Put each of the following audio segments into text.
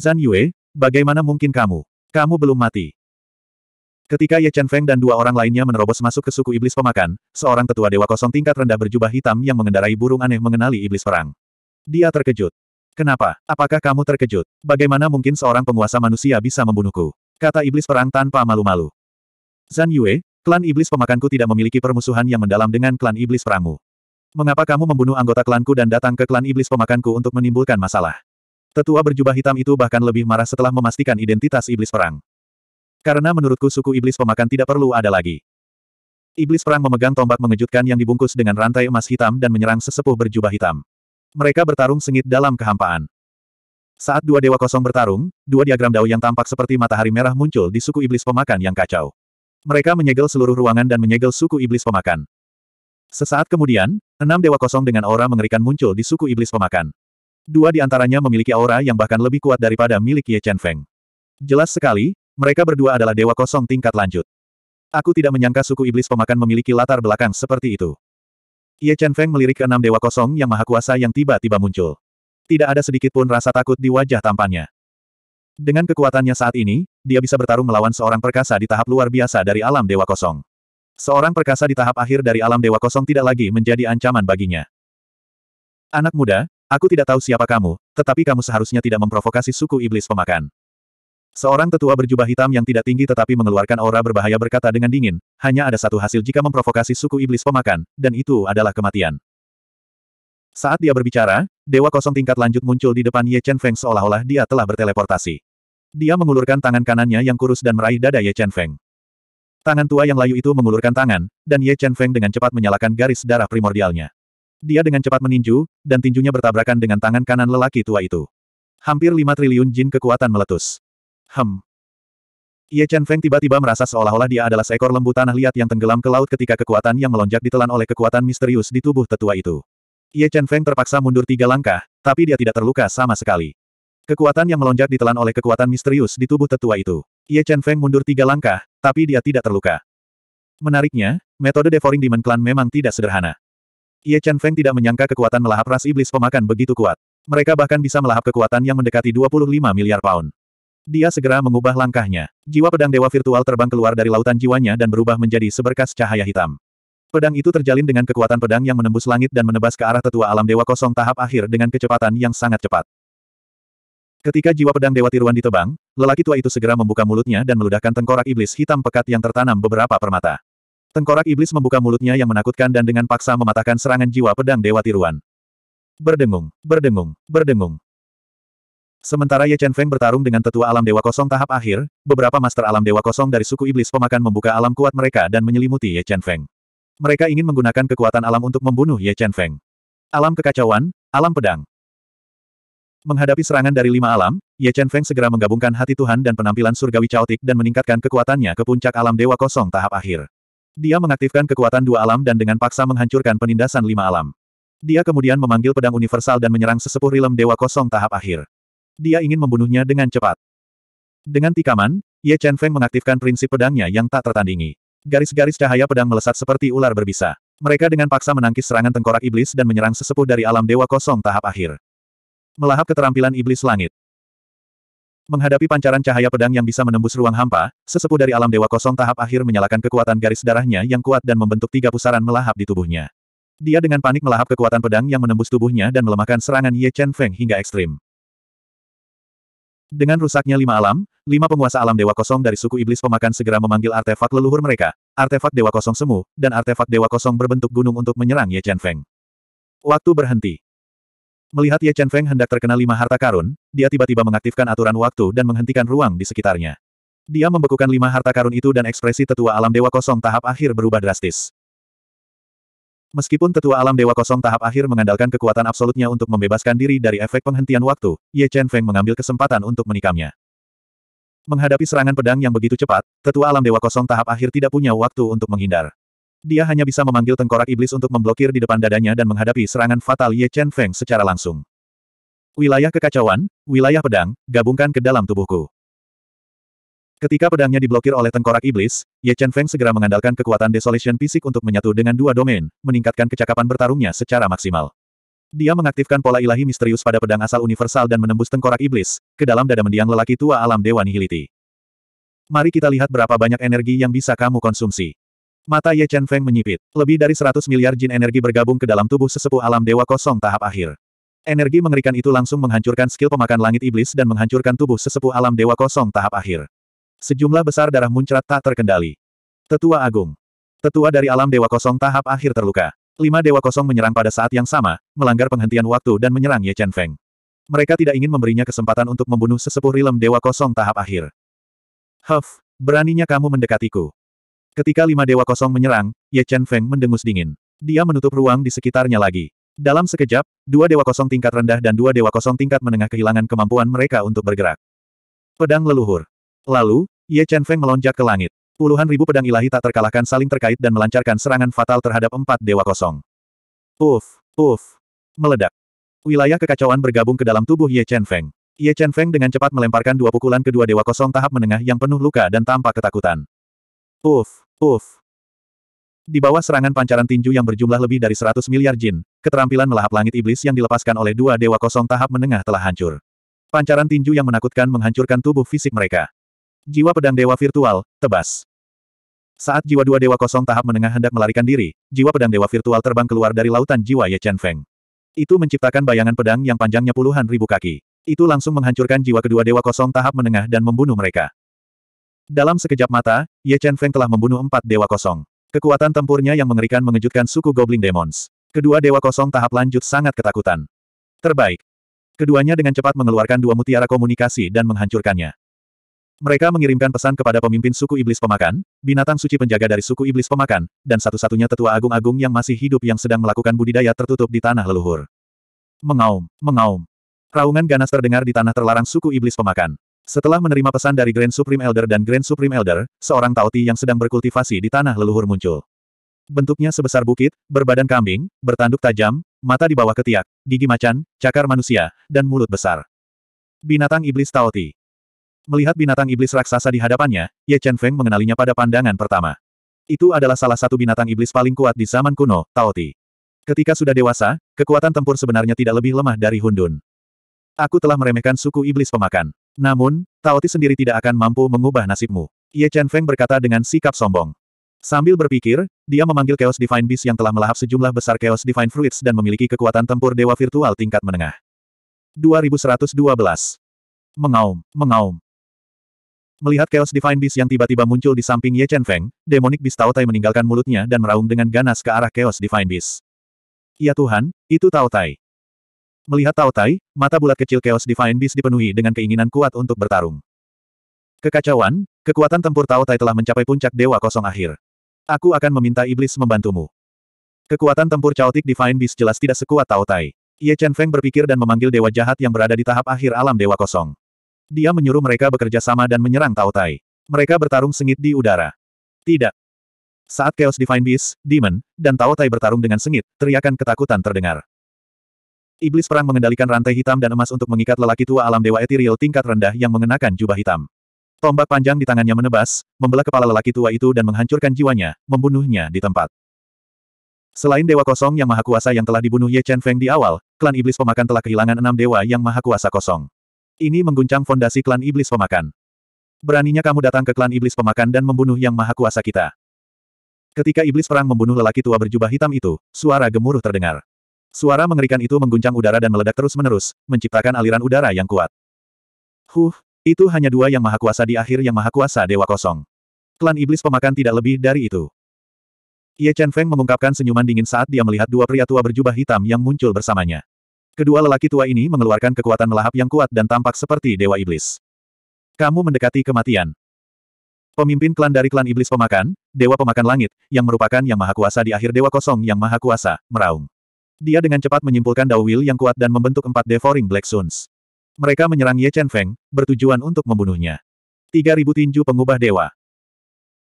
Zan Yue, bagaimana mungkin kamu? Kamu belum mati. Ketika Ye Chen Feng dan dua orang lainnya menerobos masuk ke suku iblis pemakan, seorang tetua dewa kosong tingkat rendah berjubah hitam yang mengendarai burung aneh mengenali iblis perang. Dia terkejut. Kenapa? Apakah kamu terkejut? Bagaimana mungkin seorang penguasa manusia bisa membunuhku? Kata iblis perang tanpa malu-malu. Zan Yue, Klan Iblis Pemakanku tidak memiliki permusuhan yang mendalam dengan klan Iblis perangmu. Mengapa kamu membunuh anggota klanku dan datang ke klan Iblis Pemakanku untuk menimbulkan masalah? Tetua berjubah hitam itu bahkan lebih marah setelah memastikan identitas Iblis Perang. Karena menurutku suku Iblis Pemakan tidak perlu ada lagi. Iblis Perang memegang tombak mengejutkan yang dibungkus dengan rantai emas hitam dan menyerang sesepuh berjubah hitam. Mereka bertarung sengit dalam kehampaan. Saat dua dewa kosong bertarung, dua diagram dao yang tampak seperti matahari merah muncul di suku iblis pemakan yang kacau. Mereka menyegel seluruh ruangan dan menyegel suku iblis pemakan. Sesaat kemudian, enam dewa kosong dengan aura mengerikan muncul di suku iblis pemakan. Dua di antaranya memiliki aura yang bahkan lebih kuat daripada milik Ye Chen Feng. Jelas sekali, mereka berdua adalah dewa kosong tingkat lanjut. Aku tidak menyangka suku iblis pemakan memiliki latar belakang seperti itu. Ye Chen Feng melirik ke enam dewa kosong yang maha kuasa yang tiba-tiba muncul. Tidak ada sedikit pun rasa takut di wajah tampannya. Dengan kekuatannya saat ini, dia bisa bertarung melawan seorang perkasa di tahap luar biasa dari alam Dewa Kosong. Seorang perkasa di tahap akhir dari alam Dewa Kosong tidak lagi menjadi ancaman baginya. Anak muda, aku tidak tahu siapa kamu, tetapi kamu seharusnya tidak memprovokasi suku iblis pemakan. Seorang tetua berjubah hitam yang tidak tinggi tetapi mengeluarkan aura berbahaya berkata dengan dingin, hanya ada satu hasil jika memprovokasi suku iblis pemakan, dan itu adalah kematian. Saat dia berbicara, Dewa kosong tingkat lanjut muncul di depan Ye Chen Feng seolah-olah dia telah berteleportasi. Dia mengulurkan tangan kanannya yang kurus dan meraih dada Ye Chen Feng. Tangan tua yang layu itu mengulurkan tangan, dan Ye Chen Feng dengan cepat menyalakan garis darah primordialnya. Dia dengan cepat meninju, dan tinjunya bertabrakan dengan tangan kanan lelaki tua itu. Hampir lima triliun jin kekuatan meletus. Hem. Ye Chen Feng tiba-tiba merasa seolah-olah dia adalah seekor lembu tanah liat yang tenggelam ke laut ketika kekuatan yang melonjak ditelan oleh kekuatan misterius di tubuh tetua itu. Ye Chen Feng terpaksa mundur tiga langkah, tapi dia tidak terluka sama sekali. Kekuatan yang melonjak ditelan oleh kekuatan misterius di tubuh tetua itu. Ye Chen Feng mundur tiga langkah, tapi dia tidak terluka. Menariknya, metode devouring demon clan memang tidak sederhana. Ye Chen Feng tidak menyangka kekuatan melahap ras iblis pemakan begitu kuat. Mereka bahkan bisa melahap kekuatan yang mendekati 25 miliar pound. Dia segera mengubah langkahnya. Jiwa pedang dewa virtual terbang keluar dari lautan jiwanya dan berubah menjadi seberkas cahaya hitam. Pedang itu terjalin dengan kekuatan pedang yang menembus langit dan menebas ke arah tetua alam dewa kosong tahap akhir dengan kecepatan yang sangat cepat. Ketika jiwa pedang dewa tiruan ditebang, lelaki tua itu segera membuka mulutnya dan meludahkan tengkorak iblis hitam pekat yang tertanam beberapa permata. Tengkorak iblis membuka mulutnya yang menakutkan dan dengan paksa mematahkan serangan jiwa pedang dewa tiruan. Berdengung, berdengung, berdengung. Sementara Ye Chen Feng bertarung dengan tetua alam dewa kosong tahap akhir, beberapa master alam dewa kosong dari suku iblis pemakan membuka alam kuat mereka dan menyelimuti Ye Chen Feng mereka ingin menggunakan kekuatan alam untuk membunuh Ye Chen Feng. Alam kekacauan, alam pedang. Menghadapi serangan dari lima alam, Ye Chen Feng segera menggabungkan hati Tuhan dan penampilan surgawi caotik dan meningkatkan kekuatannya ke puncak alam dewa kosong tahap akhir. Dia mengaktifkan kekuatan dua alam dan dengan paksa menghancurkan penindasan lima alam. Dia kemudian memanggil pedang universal dan menyerang sesepuh rilem dewa kosong tahap akhir. Dia ingin membunuhnya dengan cepat. Dengan tikaman, Ye Chen Feng mengaktifkan prinsip pedangnya yang tak tertandingi. Garis-garis cahaya pedang melesat seperti ular berbisa. Mereka dengan paksa menangkis serangan tengkorak iblis dan menyerang sesepuh dari alam dewa kosong tahap akhir. Melahap keterampilan iblis langit. Menghadapi pancaran cahaya pedang yang bisa menembus ruang hampa, sesepuh dari alam dewa kosong tahap akhir menyalakan kekuatan garis darahnya yang kuat dan membentuk tiga pusaran melahap di tubuhnya. Dia dengan panik melahap kekuatan pedang yang menembus tubuhnya dan melemahkan serangan Ye Chen Feng hingga ekstrim. Dengan rusaknya lima alam, lima penguasa alam Dewa Kosong dari suku Iblis Pemakan segera memanggil artefak leluhur mereka, artefak Dewa Kosong Semu, dan artefak Dewa Kosong berbentuk gunung untuk menyerang Ye Chen Feng. Waktu berhenti. Melihat Ye Chen Feng hendak terkena lima harta karun, dia tiba-tiba mengaktifkan aturan waktu dan menghentikan ruang di sekitarnya. Dia membekukan lima harta karun itu dan ekspresi tetua alam Dewa Kosong tahap akhir berubah drastis. Meskipun Tetua Alam Dewa Kosong tahap akhir mengandalkan kekuatan absolutnya untuk membebaskan diri dari efek penghentian waktu, Ye Chen Feng mengambil kesempatan untuk menikamnya. Menghadapi serangan pedang yang begitu cepat, Tetua Alam Dewa Kosong tahap akhir tidak punya waktu untuk menghindar. Dia hanya bisa memanggil tengkorak iblis untuk memblokir di depan dadanya dan menghadapi serangan fatal Ye Chen Feng secara langsung. Wilayah kekacauan, wilayah pedang, gabungkan ke dalam tubuhku. Ketika pedangnya diblokir oleh tengkorak iblis, Ye Chen Feng segera mengandalkan kekuatan Desolation Fisik untuk menyatu dengan dua domain, meningkatkan kecakapan bertarungnya secara maksimal. Dia mengaktifkan pola ilahi misterius pada pedang asal universal dan menembus tengkorak iblis, ke dalam dada mendiang lelaki tua alam Dewa nihiliti. Mari kita lihat berapa banyak energi yang bisa kamu konsumsi. Mata Ye Chen Feng menyipit. Lebih dari 100 miliar jin energi bergabung ke dalam tubuh sesepuh alam Dewa Kosong tahap akhir. Energi mengerikan itu langsung menghancurkan skill pemakan langit iblis dan menghancurkan tubuh sesepuh alam Dewa Kosong tahap akhir. Sejumlah besar darah muncrat tak terkendali. Tetua Agung. Tetua dari alam Dewa Kosong tahap akhir terluka. Lima Dewa Kosong menyerang pada saat yang sama, melanggar penghentian waktu dan menyerang Ye Chen Feng. Mereka tidak ingin memberinya kesempatan untuk membunuh sesepuh rilem Dewa Kosong tahap akhir. Huff, beraninya kamu mendekatiku. Ketika lima Dewa Kosong menyerang, Ye Chen Feng mendengus dingin. Dia menutup ruang di sekitarnya lagi. Dalam sekejap, dua Dewa Kosong tingkat rendah dan dua Dewa Kosong tingkat menengah kehilangan kemampuan mereka untuk bergerak. Pedang leluhur. Lalu, Ye Chen Feng melonjak ke langit. Puluhan ribu pedang ilahi tak terkalahkan saling terkait dan melancarkan serangan fatal terhadap empat dewa kosong. Uf, uf, meledak. Wilayah kekacauan bergabung ke dalam tubuh Ye Chen Feng. Ye Chen Feng dengan cepat melemparkan dua pukulan kedua dewa kosong tahap menengah yang penuh luka dan tampak ketakutan. Uf, uf. Di bawah serangan pancaran tinju yang berjumlah lebih dari 100 miliar jin, keterampilan melahap langit iblis yang dilepaskan oleh dua dewa kosong tahap menengah telah hancur. Pancaran tinju yang menakutkan menghancurkan tubuh fisik mereka. Jiwa pedang dewa virtual, tebas. Saat jiwa dua dewa kosong tahap menengah hendak melarikan diri, jiwa pedang dewa virtual terbang keluar dari lautan jiwa Ye Chen Feng. Itu menciptakan bayangan pedang yang panjangnya puluhan ribu kaki. Itu langsung menghancurkan jiwa kedua dewa kosong tahap menengah dan membunuh mereka. Dalam sekejap mata, Ye Chen Feng telah membunuh empat dewa kosong. Kekuatan tempurnya yang mengerikan mengejutkan suku Goblin Demons. Kedua dewa kosong tahap lanjut sangat ketakutan. Terbaik. Keduanya dengan cepat mengeluarkan dua mutiara komunikasi dan menghancurkannya. Mereka mengirimkan pesan kepada pemimpin suku iblis pemakan, binatang suci penjaga dari suku iblis pemakan, dan satu-satunya tetua agung-agung yang masih hidup yang sedang melakukan budidaya tertutup di tanah leluhur. Mengaum, mengaum. Raungan ganas terdengar di tanah terlarang suku iblis pemakan. Setelah menerima pesan dari Grand Supreme Elder dan Grand Supreme Elder, seorang Ti yang sedang berkultivasi di tanah leluhur muncul. Bentuknya sebesar bukit, berbadan kambing, bertanduk tajam, mata di bawah ketiak, gigi macan, cakar manusia, dan mulut besar. Binatang iblis Ti. Melihat binatang iblis raksasa di hadapannya, Ye Chen Feng mengenalinya pada pandangan pertama. Itu adalah salah satu binatang iblis paling kuat di zaman kuno, Taoti. Ketika sudah dewasa, kekuatan tempur sebenarnya tidak lebih lemah dari Hundun. Aku telah meremehkan suku iblis pemakan. Namun, Taoti sendiri tidak akan mampu mengubah nasibmu. Ye Chen Feng berkata dengan sikap sombong. Sambil berpikir, dia memanggil Chaos Divine Beast yang telah melahap sejumlah besar Chaos Divine Fruits dan memiliki kekuatan tempur dewa virtual tingkat menengah. 2112. Mengaum, mengaum. Melihat Chaos Divine Beast yang tiba-tiba muncul di samping Ye Chen Feng, Demonic Beast Tao Tai meninggalkan mulutnya dan meraung dengan ganas ke arah Chaos Divine Beast. Ya Tuhan, itu Tao Tai. Melihat Tao Tai, mata bulat kecil Chaos Divine Beast dipenuhi dengan keinginan kuat untuk bertarung. Kekacauan, kekuatan tempur Tao Tai telah mencapai puncak Dewa Kosong akhir. Aku akan meminta Iblis membantumu. Kekuatan tempur caotik Divine Beast jelas tidak sekuat Tao Tai. Ye Chen Feng berpikir dan memanggil Dewa Jahat yang berada di tahap akhir alam Dewa Kosong. Dia menyuruh mereka bekerja sama dan menyerang Tao Tai. Mereka bertarung sengit di udara. Tidak. Saat Chaos Divine Beast, Demon, dan Tao Tai bertarung dengan sengit, teriakan ketakutan terdengar. Iblis perang mengendalikan rantai hitam dan emas untuk mengikat lelaki tua alam dewa etiril tingkat rendah yang mengenakan jubah hitam. Tombak panjang di tangannya menebas, membelah kepala lelaki tua itu dan menghancurkan jiwanya, membunuhnya di tempat. Selain Dewa Kosong yang Maha Kuasa yang telah dibunuh Ye Chen Feng di awal, klan Iblis Pemakan telah kehilangan enam Dewa yang Maha Kuasa Kosong. Ini mengguncang fondasi klan iblis pemakan. Beraninya kamu datang ke klan iblis pemakan dan membunuh yang maha kuasa kita. Ketika iblis perang membunuh lelaki tua berjubah hitam itu, suara gemuruh terdengar. Suara mengerikan itu mengguncang udara dan meledak terus-menerus, menciptakan aliran udara yang kuat. Huh, itu hanya dua yang maha kuasa di akhir yang maha kuasa dewa kosong. Klan iblis pemakan tidak lebih dari itu. Ye Chen Feng mengungkapkan senyuman dingin saat dia melihat dua pria tua berjubah hitam yang muncul bersamanya. Kedua lelaki tua ini mengeluarkan kekuatan melahap yang kuat dan tampak seperti Dewa Iblis. Kamu mendekati kematian. Pemimpin klan dari klan Iblis Pemakan, Dewa Pemakan Langit, yang merupakan Yang Maha Kuasa di akhir Dewa Kosong Yang Maha Kuasa, meraung. Dia dengan cepat menyimpulkan Dawil yang kuat dan membentuk empat Devouring Black Suns. Mereka menyerang Ye Chen Feng, bertujuan untuk membunuhnya. 3000 tinju pengubah dewa.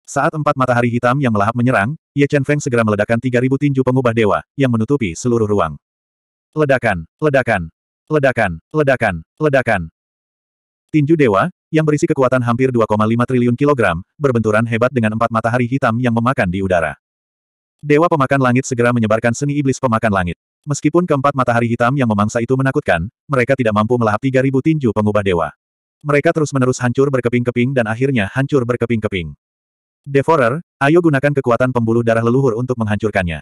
Saat empat matahari hitam yang melahap menyerang, Ye Chen Feng segera meledakkan 3000 tinju pengubah dewa, yang menutupi seluruh ruang. Ledakan, ledakan, ledakan, ledakan, ledakan. Tinju dewa, yang berisi kekuatan hampir 2,5 triliun kilogram, berbenturan hebat dengan empat matahari hitam yang memakan di udara. Dewa pemakan langit segera menyebarkan seni iblis pemakan langit. Meskipun keempat matahari hitam yang memangsa itu menakutkan, mereka tidak mampu melahap 3.000 tinju pengubah dewa. Mereka terus-menerus hancur berkeping-keping dan akhirnya hancur berkeping-keping. Devorer, ayo gunakan kekuatan pembuluh darah leluhur untuk menghancurkannya.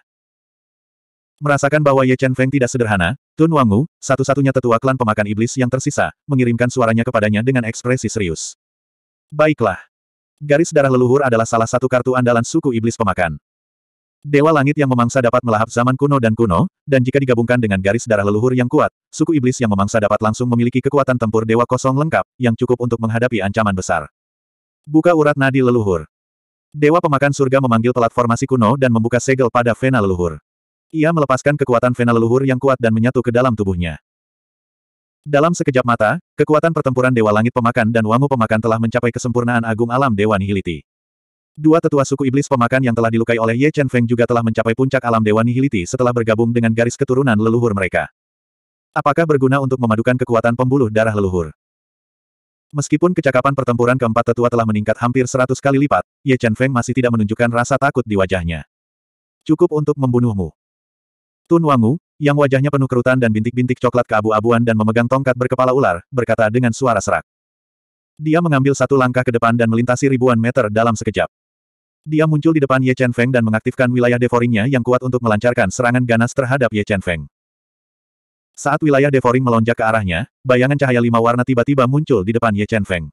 Merasakan bahwa Ye Chen Feng tidak sederhana, Tun Wangu, satu-satunya tetua klan pemakan iblis yang tersisa, mengirimkan suaranya kepadanya dengan ekspresi serius. Baiklah. Garis darah leluhur adalah salah satu kartu andalan suku iblis pemakan. Dewa langit yang memangsa dapat melahap zaman kuno dan kuno, dan jika digabungkan dengan garis darah leluhur yang kuat, suku iblis yang memangsa dapat langsung memiliki kekuatan tempur dewa kosong lengkap, yang cukup untuk menghadapi ancaman besar. Buka urat nadi leluhur. Dewa pemakan surga memanggil platformasi kuno dan membuka segel pada vena leluhur. Ia melepaskan kekuatan vena leluhur yang kuat dan menyatu ke dalam tubuhnya. Dalam sekejap mata, kekuatan pertempuran Dewa Langit Pemakan dan Wangu Pemakan telah mencapai kesempurnaan agung alam Dewa Nihiliti. Dua tetua suku iblis pemakan yang telah dilukai oleh Ye Chen Feng juga telah mencapai puncak alam Dewa Nihiliti setelah bergabung dengan garis keturunan leluhur mereka. Apakah berguna untuk memadukan kekuatan pembuluh darah leluhur? Meskipun kecakapan pertempuran keempat tetua telah meningkat hampir seratus kali lipat, Ye Chen Feng masih tidak menunjukkan rasa takut di wajahnya. Cukup untuk membunuhmu. Tun Wangu, yang wajahnya penuh kerutan dan bintik-bintik coklat keabu-abuan dan memegang tongkat berkepala ular, berkata dengan suara serak. Dia mengambil satu langkah ke depan dan melintasi ribuan meter dalam sekejap. Dia muncul di depan Ye Chen Feng dan mengaktifkan wilayah Devoringnya yang kuat untuk melancarkan serangan ganas terhadap Ye Chen Feng. Saat wilayah Devoring melonjak ke arahnya, bayangan cahaya lima warna tiba-tiba muncul di depan Ye Chen Feng.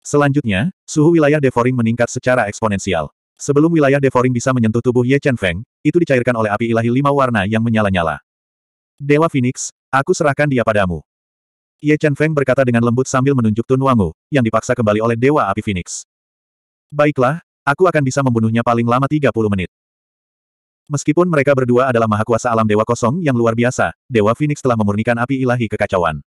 Selanjutnya, suhu wilayah Devoring meningkat secara eksponensial. Sebelum wilayah devouring bisa menyentuh tubuh Ye Chen Feng, itu dicairkan oleh api ilahi lima warna yang menyala-nyala. Dewa Phoenix, aku serahkan dia padamu. Ye Chen Feng berkata dengan lembut sambil menunjuk Tun Wangu, yang dipaksa kembali oleh Dewa Api Phoenix. Baiklah, aku akan bisa membunuhnya paling lama 30 menit. Meskipun mereka berdua adalah maha kuasa alam Dewa Kosong yang luar biasa, Dewa Phoenix telah memurnikan api ilahi kekacauan.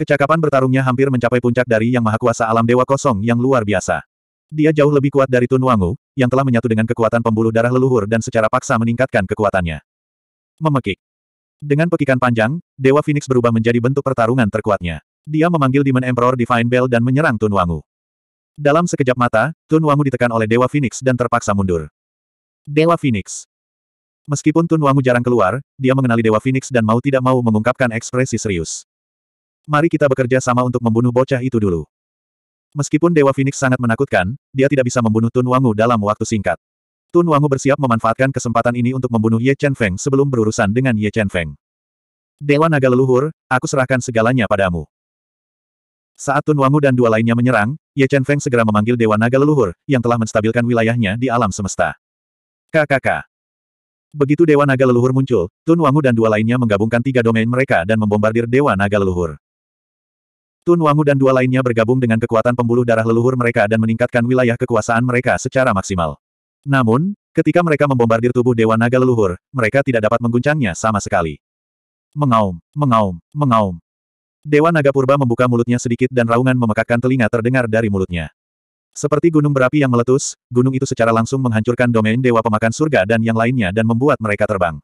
Kecakapan bertarungnya hampir mencapai puncak dari yang maha kuasa alam Dewa Kosong yang luar biasa. Dia jauh lebih kuat dari Tun Wangu, yang telah menyatu dengan kekuatan pembuluh darah leluhur dan secara paksa meningkatkan kekuatannya. Memekik. Dengan pekikan panjang, Dewa Phoenix berubah menjadi bentuk pertarungan terkuatnya. Dia memanggil Demon Emperor Divine Bell dan menyerang Tun Wangu. Dalam sekejap mata, Tun Wangu ditekan oleh Dewa Phoenix dan terpaksa mundur. Dewa Phoenix. Meskipun Tun Wangu jarang keluar, dia mengenali Dewa Phoenix dan mau tidak mau mengungkapkan ekspresi serius. Mari kita bekerja sama untuk membunuh bocah itu dulu. Meskipun Dewa Phoenix sangat menakutkan, dia tidak bisa membunuh Tun Wangu dalam waktu singkat. Tun Wangu bersiap memanfaatkan kesempatan ini untuk membunuh Ye Chen Feng sebelum berurusan dengan Ye Chen Feng. Dewa Naga Leluhur, aku serahkan segalanya padamu. Saat Tun Wangu dan dua lainnya menyerang, Ye Chen Feng segera memanggil Dewa Naga Leluhur, yang telah menstabilkan wilayahnya di alam semesta. KKK. Begitu Dewa Naga Leluhur muncul, Tun Wangu dan dua lainnya menggabungkan tiga domain mereka dan membombardir Dewa Naga Leluhur. Tun Wangu dan dua lainnya bergabung dengan kekuatan pembuluh darah leluhur mereka dan meningkatkan wilayah kekuasaan mereka secara maksimal. Namun, ketika mereka membombardir tubuh Dewa Naga Leluhur, mereka tidak dapat mengguncangnya sama sekali. Mengaum, mengaum, mengaum. Dewa Naga Purba membuka mulutnya sedikit dan raungan memekakkan telinga terdengar dari mulutnya. Seperti gunung berapi yang meletus, gunung itu secara langsung menghancurkan domain Dewa Pemakan Surga dan yang lainnya dan membuat mereka terbang.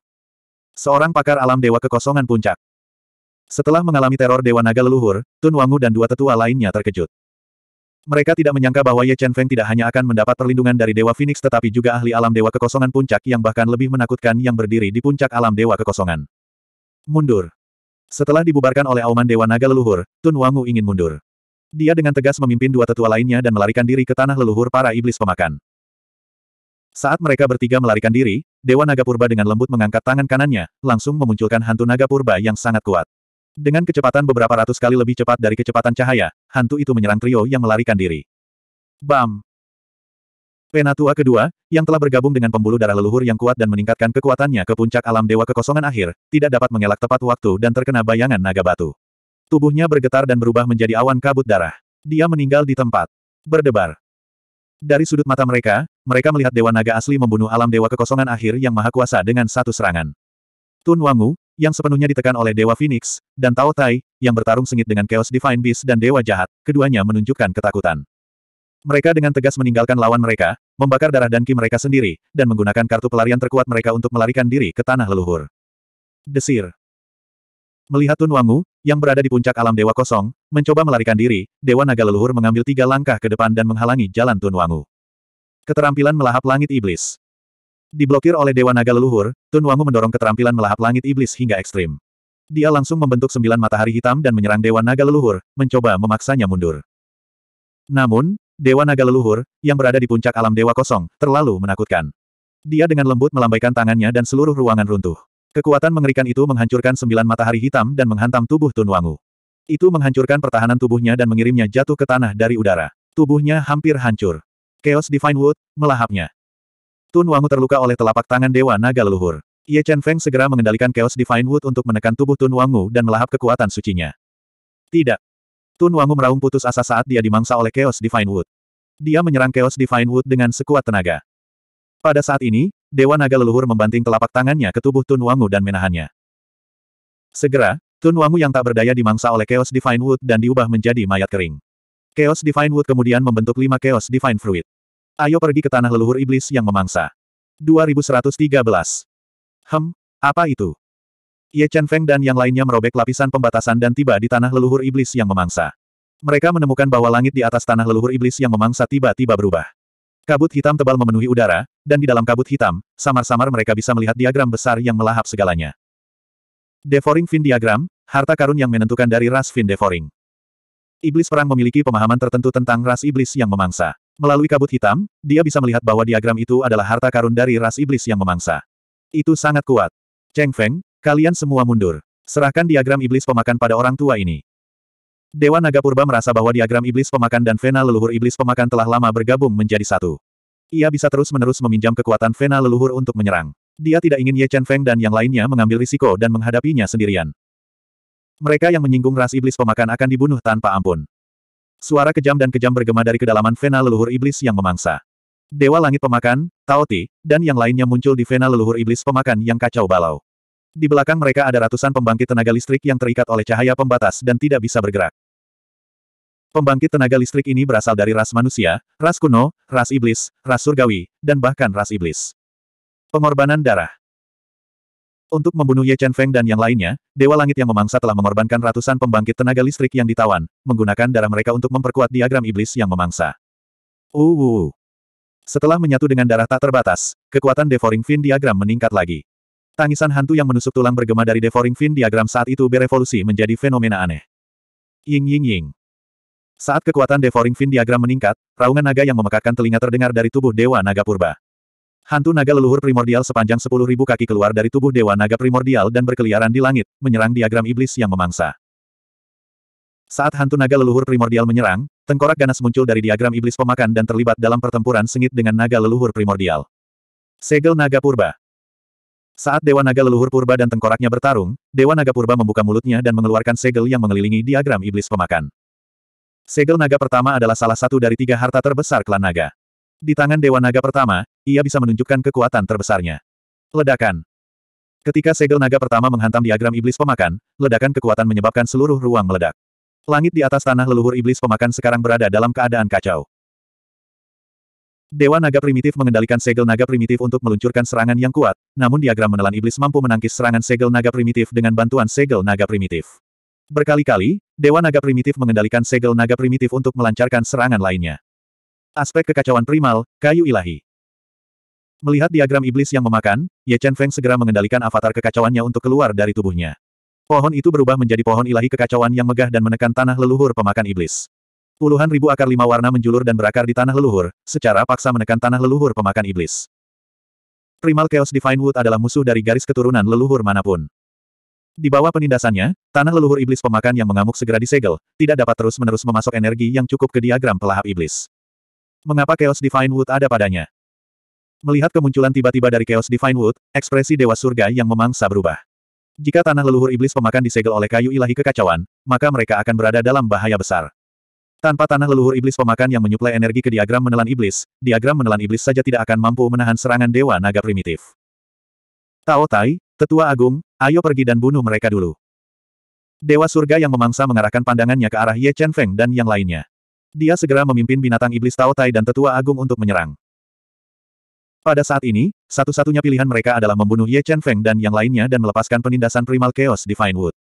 Seorang pakar alam Dewa Kekosongan Puncak. Setelah mengalami teror Dewa Naga Leluhur, Tun Wangu dan dua tetua lainnya terkejut. Mereka tidak menyangka bahwa Ye Chen Feng tidak hanya akan mendapat perlindungan dari Dewa Phoenix tetapi juga ahli alam Dewa Kekosongan Puncak yang bahkan lebih menakutkan yang berdiri di puncak alam Dewa Kekosongan. Mundur. Setelah dibubarkan oleh auman Dewa Naga Leluhur, Tun Wangu ingin mundur. Dia dengan tegas memimpin dua tetua lainnya dan melarikan diri ke tanah leluhur para iblis pemakan. Saat mereka bertiga melarikan diri, Dewa Naga Purba dengan lembut mengangkat tangan kanannya, langsung memunculkan hantu Naga Purba yang sangat kuat. Dengan kecepatan beberapa ratus kali lebih cepat dari kecepatan cahaya, hantu itu menyerang trio yang melarikan diri. Bam! Penatua kedua, yang telah bergabung dengan pembuluh darah leluhur yang kuat dan meningkatkan kekuatannya ke puncak alam dewa kekosongan akhir, tidak dapat mengelak tepat waktu dan terkena bayangan naga batu. Tubuhnya bergetar dan berubah menjadi awan kabut darah. Dia meninggal di tempat. Berdebar. Dari sudut mata mereka, mereka melihat Dewa Naga asli membunuh alam Dewa Kekosongan Akhir yang Maha Kuasa dengan satu serangan. Tun Wangu, yang sepenuhnya ditekan oleh Dewa Phoenix, dan Tao Tai, yang bertarung sengit dengan Chaos Divine Beast dan Dewa Jahat, keduanya menunjukkan ketakutan. Mereka dengan tegas meninggalkan lawan mereka, membakar darah dan ki mereka sendiri, dan menggunakan kartu pelarian terkuat mereka untuk melarikan diri ke tanah leluhur. Desir. Melihat Tun Wangu, yang berada di puncak alam Dewa Kosong, mencoba melarikan diri, Dewa Naga Leluhur mengambil tiga langkah ke depan dan menghalangi jalan Tun Wangu. Keterampilan melahap langit iblis. Diblokir oleh Dewa Naga Leluhur, Tun Wangu mendorong keterampilan melahap langit iblis hingga ekstrim. Dia langsung membentuk sembilan matahari hitam dan menyerang Dewa Naga Leluhur, mencoba memaksanya mundur. Namun, Dewa Naga Leluhur, yang berada di puncak alam Dewa Kosong, terlalu menakutkan. Dia dengan lembut melambaikan tangannya dan seluruh ruangan runtuh. Kekuatan mengerikan itu menghancurkan sembilan matahari hitam dan menghantam tubuh Tun Wangu. Itu menghancurkan pertahanan tubuhnya dan mengirimnya jatuh ke tanah dari udara. Tubuhnya hampir hancur. Chaos Divine Wood, melahapnya. Tun Wangu terluka oleh telapak tangan Dewa Naga Leluhur. Ye Chen Feng segera mengendalikan Chaos Divine Wood untuk menekan tubuh Tun Wangu dan melahap kekuatan sucinya. Tidak. Tun Wangu meraung putus asa saat dia dimangsa oleh Chaos Divine Wood. Dia menyerang Chaos Divine Wood dengan sekuat tenaga. Pada saat ini, Dewa Naga Leluhur membanting telapak tangannya ke tubuh Tun Wangu dan menahannya. Segera, Tun Wangu yang tak berdaya dimangsa oleh Chaos Divine Wood dan diubah menjadi mayat kering. Chaos Divine Wood kemudian membentuk lima Chaos Divine Fruit. Ayo pergi ke tanah leluhur iblis yang memangsa. 2113. Hem, apa itu? Ye Chen Feng dan yang lainnya merobek lapisan pembatasan dan tiba di tanah leluhur iblis yang memangsa. Mereka menemukan bahwa langit di atas tanah leluhur iblis yang memangsa tiba-tiba berubah. Kabut hitam tebal memenuhi udara, dan di dalam kabut hitam, samar-samar mereka bisa melihat diagram besar yang melahap segalanya. Devouring Fin Diagram, harta karun yang menentukan dari ras Fin Devouring. Iblis perang memiliki pemahaman tertentu tentang ras iblis yang memangsa. Melalui kabut hitam, dia bisa melihat bahwa diagram itu adalah harta karun dari ras iblis yang memangsa. Itu sangat kuat. Cheng Feng, kalian semua mundur. Serahkan diagram iblis pemakan pada orang tua ini. Dewa Naga Purba merasa bahwa diagram iblis pemakan dan vena leluhur iblis pemakan telah lama bergabung menjadi satu. Ia bisa terus-menerus meminjam kekuatan vena leluhur untuk menyerang. Dia tidak ingin Ye Chen Feng dan yang lainnya mengambil risiko dan menghadapinya sendirian. Mereka yang menyinggung ras iblis pemakan akan dibunuh tanpa ampun. Suara kejam dan kejam bergema dari kedalaman vena leluhur iblis yang memangsa. Dewa Langit Pemakan, Taoti, dan yang lainnya muncul di vena leluhur iblis pemakan yang kacau balau. Di belakang mereka ada ratusan pembangkit tenaga listrik yang terikat oleh cahaya pembatas dan tidak bisa bergerak. Pembangkit tenaga listrik ini berasal dari ras manusia, ras kuno, ras iblis, ras surgawi, dan bahkan ras iblis. Pengorbanan darah untuk membunuh Ye Chen Feng dan yang lainnya, Dewa Langit yang memangsa telah mengorbankan ratusan pembangkit tenaga listrik yang ditawan, menggunakan darah mereka untuk memperkuat diagram iblis yang memangsa. Uh. Setelah menyatu dengan darah tak terbatas, kekuatan Devoring Fin diagram meningkat lagi. Tangisan hantu yang menusuk tulang bergema dari Devoring Fin diagram saat itu berevolusi menjadi fenomena aneh. Ying ying ying. Saat kekuatan Devoring Fin diagram meningkat, raungan naga yang memekakkan telinga terdengar dari tubuh Dewa Naga Purba. Hantu naga leluhur primordial sepanjang 10.000 kaki keluar dari tubuh dewa naga primordial dan berkeliaran di langit, menyerang diagram iblis yang memangsa. Saat hantu naga leluhur primordial menyerang, tengkorak ganas muncul dari diagram iblis pemakan dan terlibat dalam pertempuran sengit dengan naga leluhur primordial. Segel naga purba. Saat dewa naga leluhur purba dan tengkoraknya bertarung, dewa naga purba membuka mulutnya dan mengeluarkan segel yang mengelilingi diagram iblis pemakan. Segel naga pertama adalah salah satu dari tiga harta terbesar klan naga. Di tangan Dewa Naga pertama, ia bisa menunjukkan kekuatan terbesarnya. Ledakan. Ketika segel naga pertama menghantam diagram iblis pemakan, ledakan kekuatan menyebabkan seluruh ruang meledak. Langit di atas tanah leluhur iblis pemakan sekarang berada dalam keadaan kacau. Dewa naga primitif mengendalikan segel naga primitif untuk meluncurkan serangan yang kuat, namun diagram menelan iblis mampu menangkis serangan segel naga primitif dengan bantuan segel naga primitif. Berkali-kali, Dewa Naga Primitif mengendalikan segel naga primitif untuk melancarkan serangan lainnya. Aspek kekacauan primal, kayu ilahi. Melihat diagram iblis yang memakan, Ye Chen Feng segera mengendalikan avatar kekacauannya untuk keluar dari tubuhnya. Pohon itu berubah menjadi pohon ilahi kekacauan yang megah dan menekan tanah leluhur pemakan iblis. Puluhan ribu akar lima warna menjulur dan berakar di tanah leluhur, secara paksa menekan tanah leluhur pemakan iblis. Primal Chaos Divine Wood adalah musuh dari garis keturunan leluhur manapun. Di bawah penindasannya, tanah leluhur iblis pemakan yang mengamuk segera disegel, tidak dapat terus-menerus memasok energi yang cukup ke diagram pelahap iblis. Mengapa Chaos Divine Wood ada padanya? Melihat kemunculan tiba-tiba dari Chaos Divine Wood, ekspresi Dewa Surga yang memangsa berubah. Jika tanah leluhur iblis pemakan disegel oleh kayu ilahi kekacauan, maka mereka akan berada dalam bahaya besar. Tanpa tanah leluhur iblis pemakan yang menyuplai energi ke diagram menelan iblis, diagram menelan iblis saja tidak akan mampu menahan serangan Dewa Naga Primitif. Tao Tai, Tetua Agung, ayo pergi dan bunuh mereka dulu. Dewa Surga yang memangsa mengarahkan pandangannya ke arah Ye Chen Feng dan yang lainnya. Dia segera memimpin binatang iblis Taotai dan tetua agung untuk menyerang. Pada saat ini, satu-satunya pilihan mereka adalah membunuh Ye Chen Feng dan yang lainnya dan melepaskan penindasan primal chaos di Fine Wood.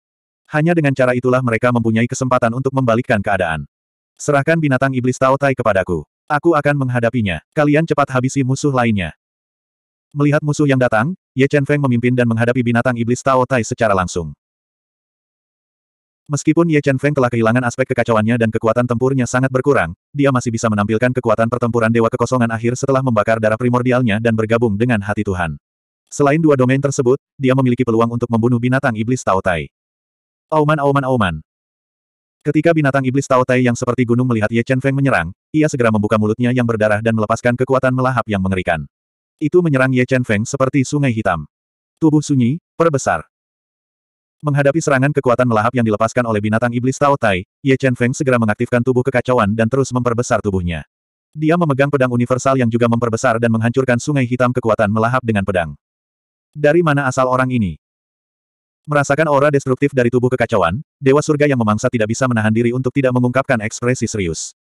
Hanya dengan cara itulah mereka mempunyai kesempatan untuk membalikkan keadaan. Serahkan binatang iblis Taotai kepadaku. Aku akan menghadapinya. Kalian cepat habisi musuh lainnya. Melihat musuh yang datang, Ye Chen Feng memimpin dan menghadapi binatang iblis Tao Tai secara langsung. Meskipun Ye Chen Feng telah kehilangan aspek kekacauannya dan kekuatan tempurnya sangat berkurang, dia masih bisa menampilkan kekuatan pertempuran Dewa Kekosongan akhir setelah membakar darah primordialnya dan bergabung dengan hati Tuhan. Selain dua domain tersebut, dia memiliki peluang untuk membunuh binatang iblis Tao Tai. Auman auman auman. Ketika binatang iblis Tao Tai yang seperti gunung melihat Ye Chen Feng menyerang, ia segera membuka mulutnya yang berdarah dan melepaskan kekuatan melahap yang mengerikan. Itu menyerang Ye Chen Feng seperti sungai hitam. Tubuh sunyi, perbesar. Menghadapi serangan kekuatan melahap yang dilepaskan oleh binatang iblis Tao Tai, Ye Chen Feng segera mengaktifkan tubuh kekacauan dan terus memperbesar tubuhnya. Dia memegang pedang universal yang juga memperbesar dan menghancurkan sungai hitam kekuatan melahap dengan pedang. Dari mana asal orang ini? Merasakan aura destruktif dari tubuh kekacauan, Dewa Surga yang memangsa tidak bisa menahan diri untuk tidak mengungkapkan ekspresi serius.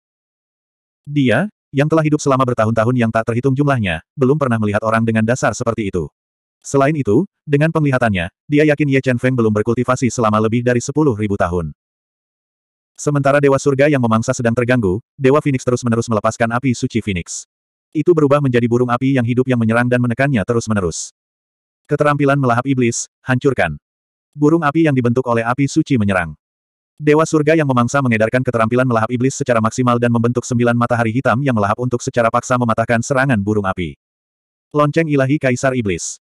Dia, yang telah hidup selama bertahun-tahun yang tak terhitung jumlahnya, belum pernah melihat orang dengan dasar seperti itu. Selain itu, dengan penglihatannya, dia yakin Ye Chen Feng belum berkultivasi selama lebih dari sepuluh ribu tahun. Sementara Dewa Surga yang memangsa sedang terganggu, Dewa Phoenix terus-menerus melepaskan api suci Phoenix. Itu berubah menjadi burung api yang hidup yang menyerang dan menekannya terus-menerus. Keterampilan melahap iblis, hancurkan. Burung api yang dibentuk oleh api suci menyerang. Dewa Surga yang memangsa mengedarkan keterampilan melahap iblis secara maksimal dan membentuk sembilan matahari hitam yang melahap untuk secara paksa mematahkan serangan burung api. Lonceng ilahi Kaisar Iblis.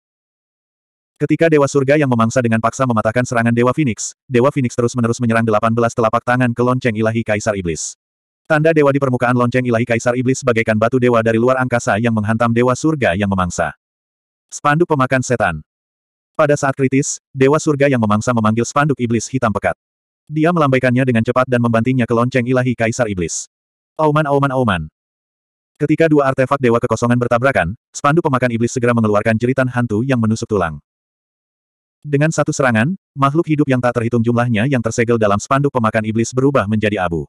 Ketika Dewa Surga yang memangsa dengan paksa mematahkan serangan Dewa Phoenix, Dewa Phoenix terus-menerus menyerang 18 telapak tangan ke lonceng ilahi Kaisar Iblis. Tanda Dewa di permukaan lonceng ilahi Kaisar Iblis bagaikan batu Dewa dari luar angkasa yang menghantam Dewa Surga yang memangsa. Spanduk pemakan setan. Pada saat kritis, Dewa Surga yang memangsa memanggil spanduk Iblis hitam pekat. Dia melambaikannya dengan cepat dan membantingnya ke lonceng ilahi Kaisar Iblis. Auman auman auman. Ketika dua artefak Dewa Kekosongan bertabrakan, spanduk pemakan Iblis segera mengeluarkan jeritan hantu yang menusuk tulang. Dengan satu serangan, makhluk hidup yang tak terhitung jumlahnya yang tersegel dalam spanduk pemakan iblis berubah menjadi abu.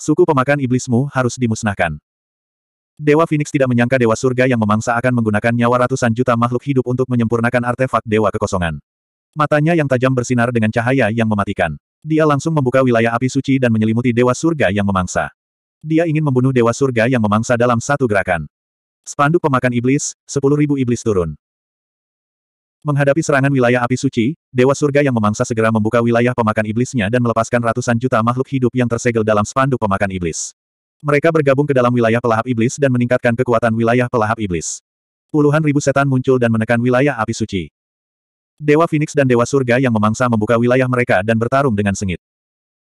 Suku pemakan iblismu harus dimusnahkan. Dewa Phoenix tidak menyangka Dewa Surga yang memangsa akan menggunakan nyawa ratusan juta makhluk hidup untuk menyempurnakan artefak Dewa Kekosongan. Matanya yang tajam bersinar dengan cahaya yang mematikan. Dia langsung membuka wilayah api suci dan menyelimuti Dewa Surga yang memangsa. Dia ingin membunuh Dewa Surga yang memangsa dalam satu gerakan. Spanduk pemakan iblis, 10.000 iblis turun. Menghadapi serangan wilayah api suci, Dewa Surga yang memangsa segera membuka wilayah pemakan iblisnya dan melepaskan ratusan juta makhluk hidup yang tersegel dalam spanduk pemakan iblis. Mereka bergabung ke dalam wilayah pelahap iblis dan meningkatkan kekuatan wilayah pelahap iblis. Puluhan ribu setan muncul dan menekan wilayah api suci. Dewa Phoenix dan Dewa Surga yang memangsa membuka wilayah mereka dan bertarung dengan sengit.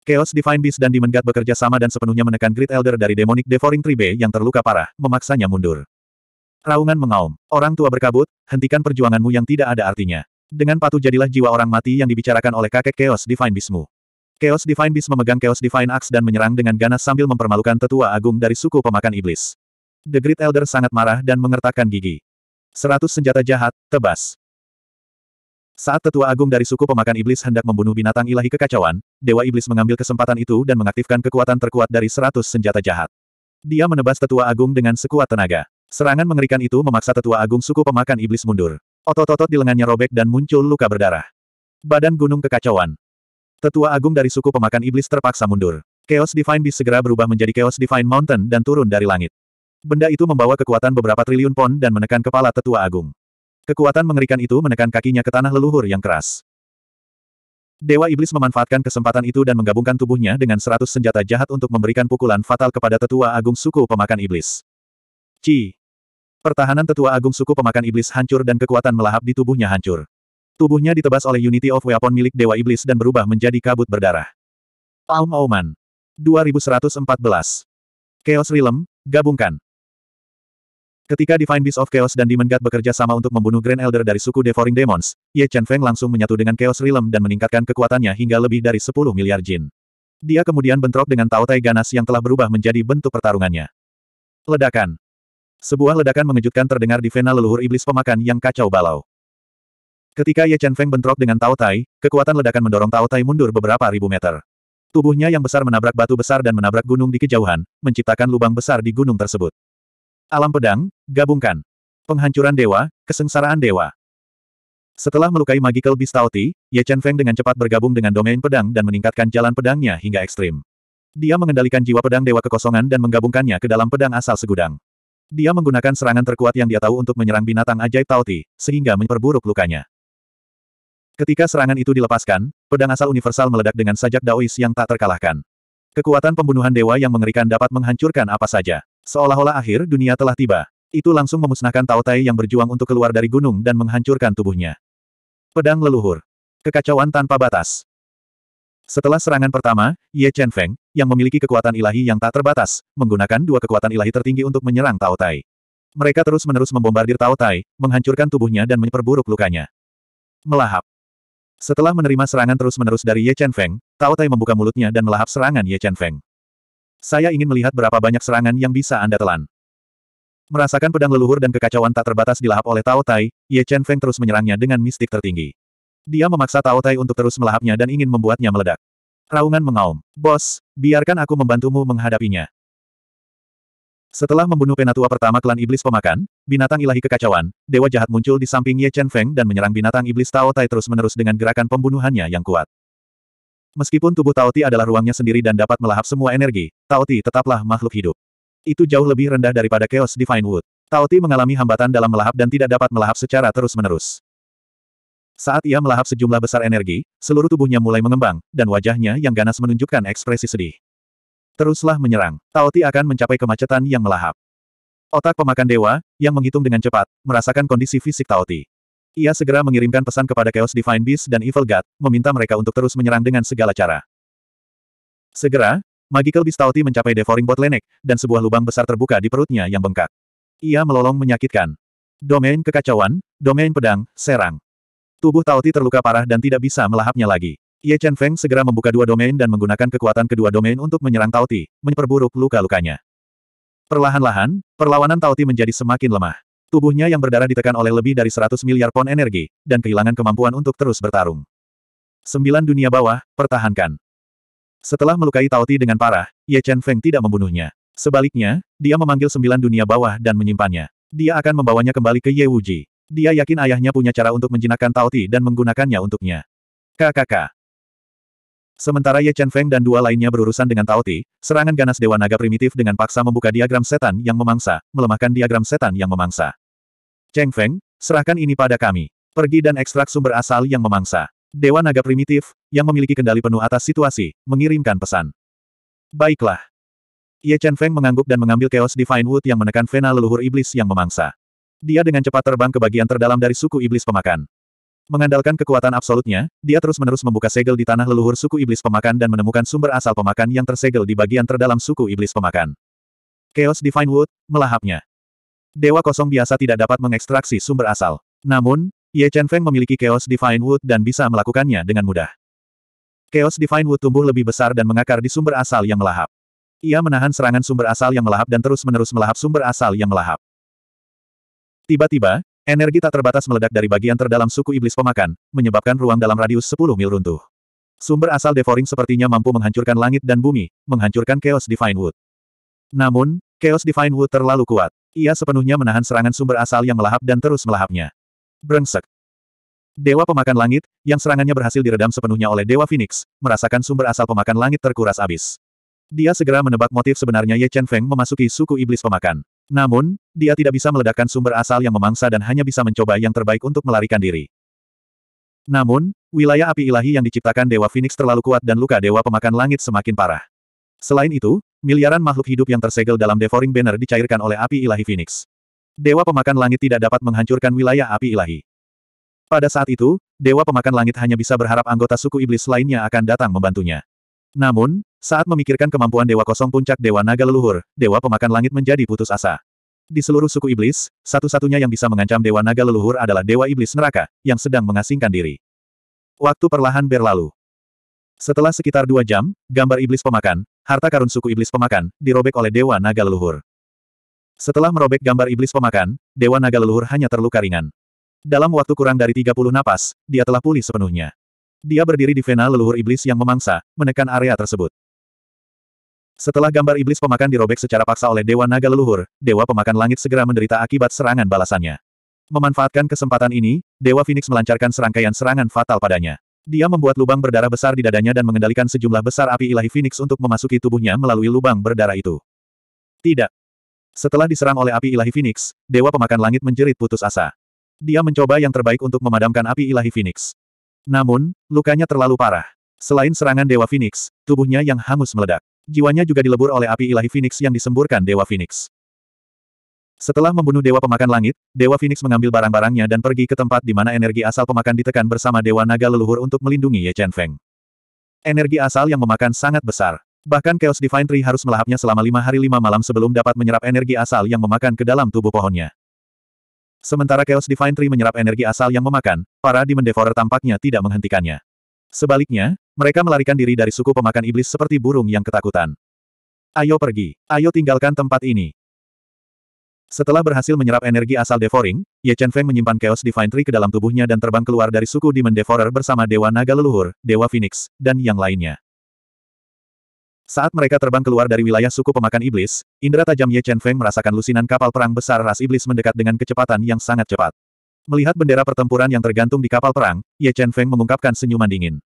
Chaos Divine Beast dan Demon God bekerja sama dan sepenuhnya menekan Great Elder dari Demonic Devouring Tribe yang terluka parah, memaksanya mundur. Raungan mengaum. Orang tua berkabut, hentikan perjuanganmu yang tidak ada artinya. Dengan patuh jadilah jiwa orang mati yang dibicarakan oleh kakek Chaos Divine Bismu. Chaos Divine Bismu memegang Chaos Divine Axe dan menyerang dengan ganas sambil mempermalukan tetua agung dari suku pemakan iblis. The Great Elder sangat marah dan mengertakkan gigi. Seratus senjata jahat, tebas. Saat tetua agung dari suku pemakan iblis hendak membunuh binatang ilahi kekacauan, Dewa Iblis mengambil kesempatan itu dan mengaktifkan kekuatan terkuat dari seratus senjata jahat. Dia menebas tetua agung dengan sekuat tenaga. Serangan mengerikan itu memaksa tetua agung suku pemakan iblis mundur. Otot-otot di lengannya robek dan muncul luka berdarah. Badan gunung kekacauan. Tetua agung dari suku pemakan iblis terpaksa mundur. Chaos Divine Beast segera berubah menjadi Chaos Divine Mountain dan turun dari langit. Benda itu membawa kekuatan beberapa triliun pon dan menekan kepala tetua agung. Kekuatan mengerikan itu menekan kakinya ke tanah leluhur yang keras. Dewa Iblis memanfaatkan kesempatan itu dan menggabungkan tubuhnya dengan seratus senjata jahat untuk memberikan pukulan fatal kepada tetua agung suku pemakan iblis. Ci. Pertahanan tetua agung suku pemakan iblis hancur dan kekuatan melahap di tubuhnya hancur. Tubuhnya ditebas oleh Unity of Weapon milik Dewa Iblis dan berubah menjadi kabut berdarah. Aum-auman. 2114. Chaos Realm, gabungkan. Ketika Divine Beast of Chaos dan Demon God bekerja sama untuk membunuh Grand Elder dari suku Devouring Demons, Ye Chen Feng langsung menyatu dengan Chaos Realm dan meningkatkan kekuatannya hingga lebih dari 10 miliar jin. Dia kemudian bentrok dengan Tao Tai Ganas yang telah berubah menjadi bentuk pertarungannya. Ledakan. Sebuah ledakan mengejutkan terdengar di vena leluhur iblis pemakan yang kacau balau. Ketika Ye Chen Feng bentrok dengan Tao Tai, kekuatan ledakan mendorong Tao Tai mundur beberapa ribu meter. Tubuhnya yang besar menabrak batu besar dan menabrak gunung di kejauhan, menciptakan lubang besar di gunung tersebut. Alam pedang, gabungkan. Penghancuran dewa, kesengsaraan dewa. Setelah melukai Magical Beast Tao Ti, Ye Chen Feng dengan cepat bergabung dengan domain pedang dan meningkatkan jalan pedangnya hingga ekstrim. Dia mengendalikan jiwa pedang dewa kekosongan dan menggabungkannya ke dalam pedang asal segudang. Dia menggunakan serangan terkuat yang dia tahu untuk menyerang binatang ajaib Tauti, sehingga memperburuk lukanya. Ketika serangan itu dilepaskan, pedang asal universal meledak dengan sajak Daois yang tak terkalahkan. Kekuatan pembunuhan dewa yang mengerikan dapat menghancurkan apa saja. Seolah-olah akhir dunia telah tiba. Itu langsung memusnahkan Taotai yang berjuang untuk keluar dari gunung dan menghancurkan tubuhnya. Pedang leluhur. Kekacauan tanpa batas. Setelah serangan pertama, Ye Chen Feng, yang memiliki kekuatan ilahi yang tak terbatas, menggunakan dua kekuatan ilahi tertinggi untuk menyerang Tao Tai. Mereka terus-menerus membombardir Tao Tai, menghancurkan tubuhnya dan memperburuk lukanya. Melahap. Setelah menerima serangan terus-menerus dari Ye Chen Feng, Tao Tai membuka mulutnya dan melahap serangan Ye Chen Feng. Saya ingin melihat berapa banyak serangan yang bisa Anda telan. Merasakan pedang leluhur dan kekacauan tak terbatas dilahap oleh Tao Tai, Ye Chen Feng terus menyerangnya dengan mistik tertinggi. Dia memaksa Tao Tai untuk terus melahapnya dan ingin membuatnya meledak. Raungan mengaum. Bos, biarkan aku membantumu menghadapinya. Setelah membunuh penatua pertama klan iblis pemakan, binatang ilahi kekacauan, dewa jahat muncul di samping Ye Chen Feng dan menyerang binatang iblis Tao Tai terus-menerus dengan gerakan pembunuhannya yang kuat. Meskipun tubuh Tao Ti adalah ruangnya sendiri dan dapat melahap semua energi, Tao Ti tetaplah makhluk hidup. Itu jauh lebih rendah daripada Chaos Divine Wood. Tao Ti mengalami hambatan dalam melahap dan tidak dapat melahap secara terus-menerus. Saat ia melahap sejumlah besar energi, seluruh tubuhnya mulai mengembang, dan wajahnya yang ganas menunjukkan ekspresi sedih. Teruslah menyerang, Taoti akan mencapai kemacetan yang melahap. Otak pemakan dewa, yang menghitung dengan cepat, merasakan kondisi fisik Taoti. Ia segera mengirimkan pesan kepada Chaos Divine Beast dan Evil God, meminta mereka untuk terus menyerang dengan segala cara. Segera, Magical Beast Taoti mencapai Devouring Lenek, dan sebuah lubang besar terbuka di perutnya yang bengkak. Ia melolong menyakitkan. Domain kekacauan, domain pedang, serang. Tubuh Tao Ti terluka parah dan tidak bisa melahapnya lagi. Ye Chen Feng segera membuka dua domain dan menggunakan kekuatan kedua domain untuk menyerang Tao Ti, memperburuk luka-lukanya. Perlahan-lahan, perlawanan Tao Ti menjadi semakin lemah. Tubuhnya yang berdarah ditekan oleh lebih dari 100 miliar pon energi, dan kehilangan kemampuan untuk terus bertarung. Sembilan dunia bawah, pertahankan. Setelah melukai Tao Ti dengan parah, Ye Chen Feng tidak membunuhnya. Sebaliknya, dia memanggil sembilan dunia bawah dan menyimpannya. Dia akan membawanya kembali ke Ye Wuji. Dia yakin ayahnya punya cara untuk menjinakkan Taoti dan menggunakannya untuknya. KKK. Sementara Ye Chen Feng dan dua lainnya berurusan dengan Taoti, serangan ganas Dewa Naga primitif dengan paksa membuka diagram setan yang memangsa, melemahkan diagram setan yang memangsa. Cheng Feng, serahkan ini pada kami. Pergi dan ekstrak sumber asal yang memangsa. Dewa Naga primitif, yang memiliki kendali penuh atas situasi, mengirimkan pesan. Baiklah. Ye Chen Feng mengangguk dan mengambil Chaos Divine Wood yang menekan vena leluhur iblis yang memangsa. Dia dengan cepat terbang ke bagian terdalam dari suku iblis pemakan. Mengandalkan kekuatan absolutnya, dia terus-menerus membuka segel di tanah leluhur suku iblis pemakan dan menemukan sumber asal pemakan yang tersegel di bagian terdalam suku iblis pemakan. Chaos Divine Wood, melahapnya. Dewa kosong biasa tidak dapat mengekstraksi sumber asal. Namun, Ye Chen Feng memiliki Chaos Divine Wood dan bisa melakukannya dengan mudah. Chaos Divine Wood tumbuh lebih besar dan mengakar di sumber asal yang melahap. Ia menahan serangan sumber asal yang melahap dan terus-menerus melahap sumber asal yang melahap. Tiba-tiba, energi tak terbatas meledak dari bagian terdalam suku iblis pemakan, menyebabkan ruang dalam radius 10 mil runtuh. Sumber asal devouring sepertinya mampu menghancurkan langit dan bumi, menghancurkan Chaos Divine Wood. Namun, Chaos Divine Wood terlalu kuat. Ia sepenuhnya menahan serangan sumber asal yang melahap dan terus melahapnya. Brengsek. Dewa pemakan langit, yang serangannya berhasil diredam sepenuhnya oleh Dewa Phoenix, merasakan sumber asal pemakan langit terkuras abis. Dia segera menebak motif sebenarnya Ye Chen Feng memasuki suku iblis pemakan. Namun, dia tidak bisa meledakkan sumber asal yang memangsa dan hanya bisa mencoba yang terbaik untuk melarikan diri. Namun, wilayah api ilahi yang diciptakan Dewa Phoenix terlalu kuat dan luka Dewa Pemakan Langit semakin parah. Selain itu, miliaran makhluk hidup yang tersegel dalam Devouring Banner dicairkan oleh api ilahi Phoenix. Dewa Pemakan Langit tidak dapat menghancurkan wilayah api ilahi. Pada saat itu, Dewa Pemakan Langit hanya bisa berharap anggota suku iblis lainnya akan datang membantunya. Namun, saat memikirkan kemampuan Dewa Kosong Puncak Dewa Naga Leluhur, Dewa Pemakan Langit menjadi putus asa. Di seluruh suku iblis, satu-satunya yang bisa mengancam Dewa Naga Leluhur adalah Dewa Iblis Neraka, yang sedang mengasingkan diri. Waktu perlahan berlalu. Setelah sekitar dua jam, gambar iblis pemakan, harta karun suku iblis pemakan, dirobek oleh Dewa Naga Leluhur. Setelah merobek gambar iblis pemakan, Dewa Naga Leluhur hanya terluka ringan. Dalam waktu kurang dari 30 napas, dia telah pulih sepenuhnya. Dia berdiri di vena leluhur iblis yang memangsa, menekan area tersebut. Setelah gambar iblis pemakan dirobek secara paksa oleh Dewa Naga Leluhur, Dewa Pemakan Langit segera menderita akibat serangan balasannya. Memanfaatkan kesempatan ini, Dewa Phoenix melancarkan serangkaian serangan fatal padanya. Dia membuat lubang berdarah besar di dadanya dan mengendalikan sejumlah besar api ilahi Phoenix untuk memasuki tubuhnya melalui lubang berdarah itu. Tidak. Setelah diserang oleh api ilahi Phoenix, Dewa Pemakan Langit menjerit putus asa. Dia mencoba yang terbaik untuk memadamkan api ilahi Phoenix. Namun, lukanya terlalu parah. Selain serangan Dewa Phoenix, tubuhnya yang hangus meledak. Jiwanya juga dilebur oleh api ilahi Phoenix yang disemburkan Dewa Phoenix. Setelah membunuh Dewa Pemakan Langit, Dewa Phoenix mengambil barang-barangnya dan pergi ke tempat di mana energi asal pemakan ditekan bersama Dewa Naga Leluhur untuk melindungi Ye Chen Feng. Energi asal yang memakan sangat besar. Bahkan Chaos Divine Tree harus melahapnya selama lima hari lima malam sebelum dapat menyerap energi asal yang memakan ke dalam tubuh pohonnya. Sementara Chaos Divine Tree menyerap energi asal yang memakan, para Demon Devourer tampaknya tidak menghentikannya. Sebaliknya, mereka melarikan diri dari suku pemakan iblis seperti burung yang ketakutan. Ayo pergi, ayo tinggalkan tempat ini. Setelah berhasil menyerap energi asal Devoring, Ye Chen Feng menyimpan Chaos Divine Tree ke dalam tubuhnya dan terbang keluar dari suku Demon Devourer bersama Dewa Naga Leluhur, Dewa Phoenix, dan yang lainnya. Saat mereka terbang keluar dari wilayah suku pemakan iblis, indera tajam Ye Chen Feng merasakan lusinan kapal perang besar ras iblis mendekat dengan kecepatan yang sangat cepat. Melihat bendera pertempuran yang tergantung di kapal perang, Ye Chen Feng mengungkapkan senyuman dingin.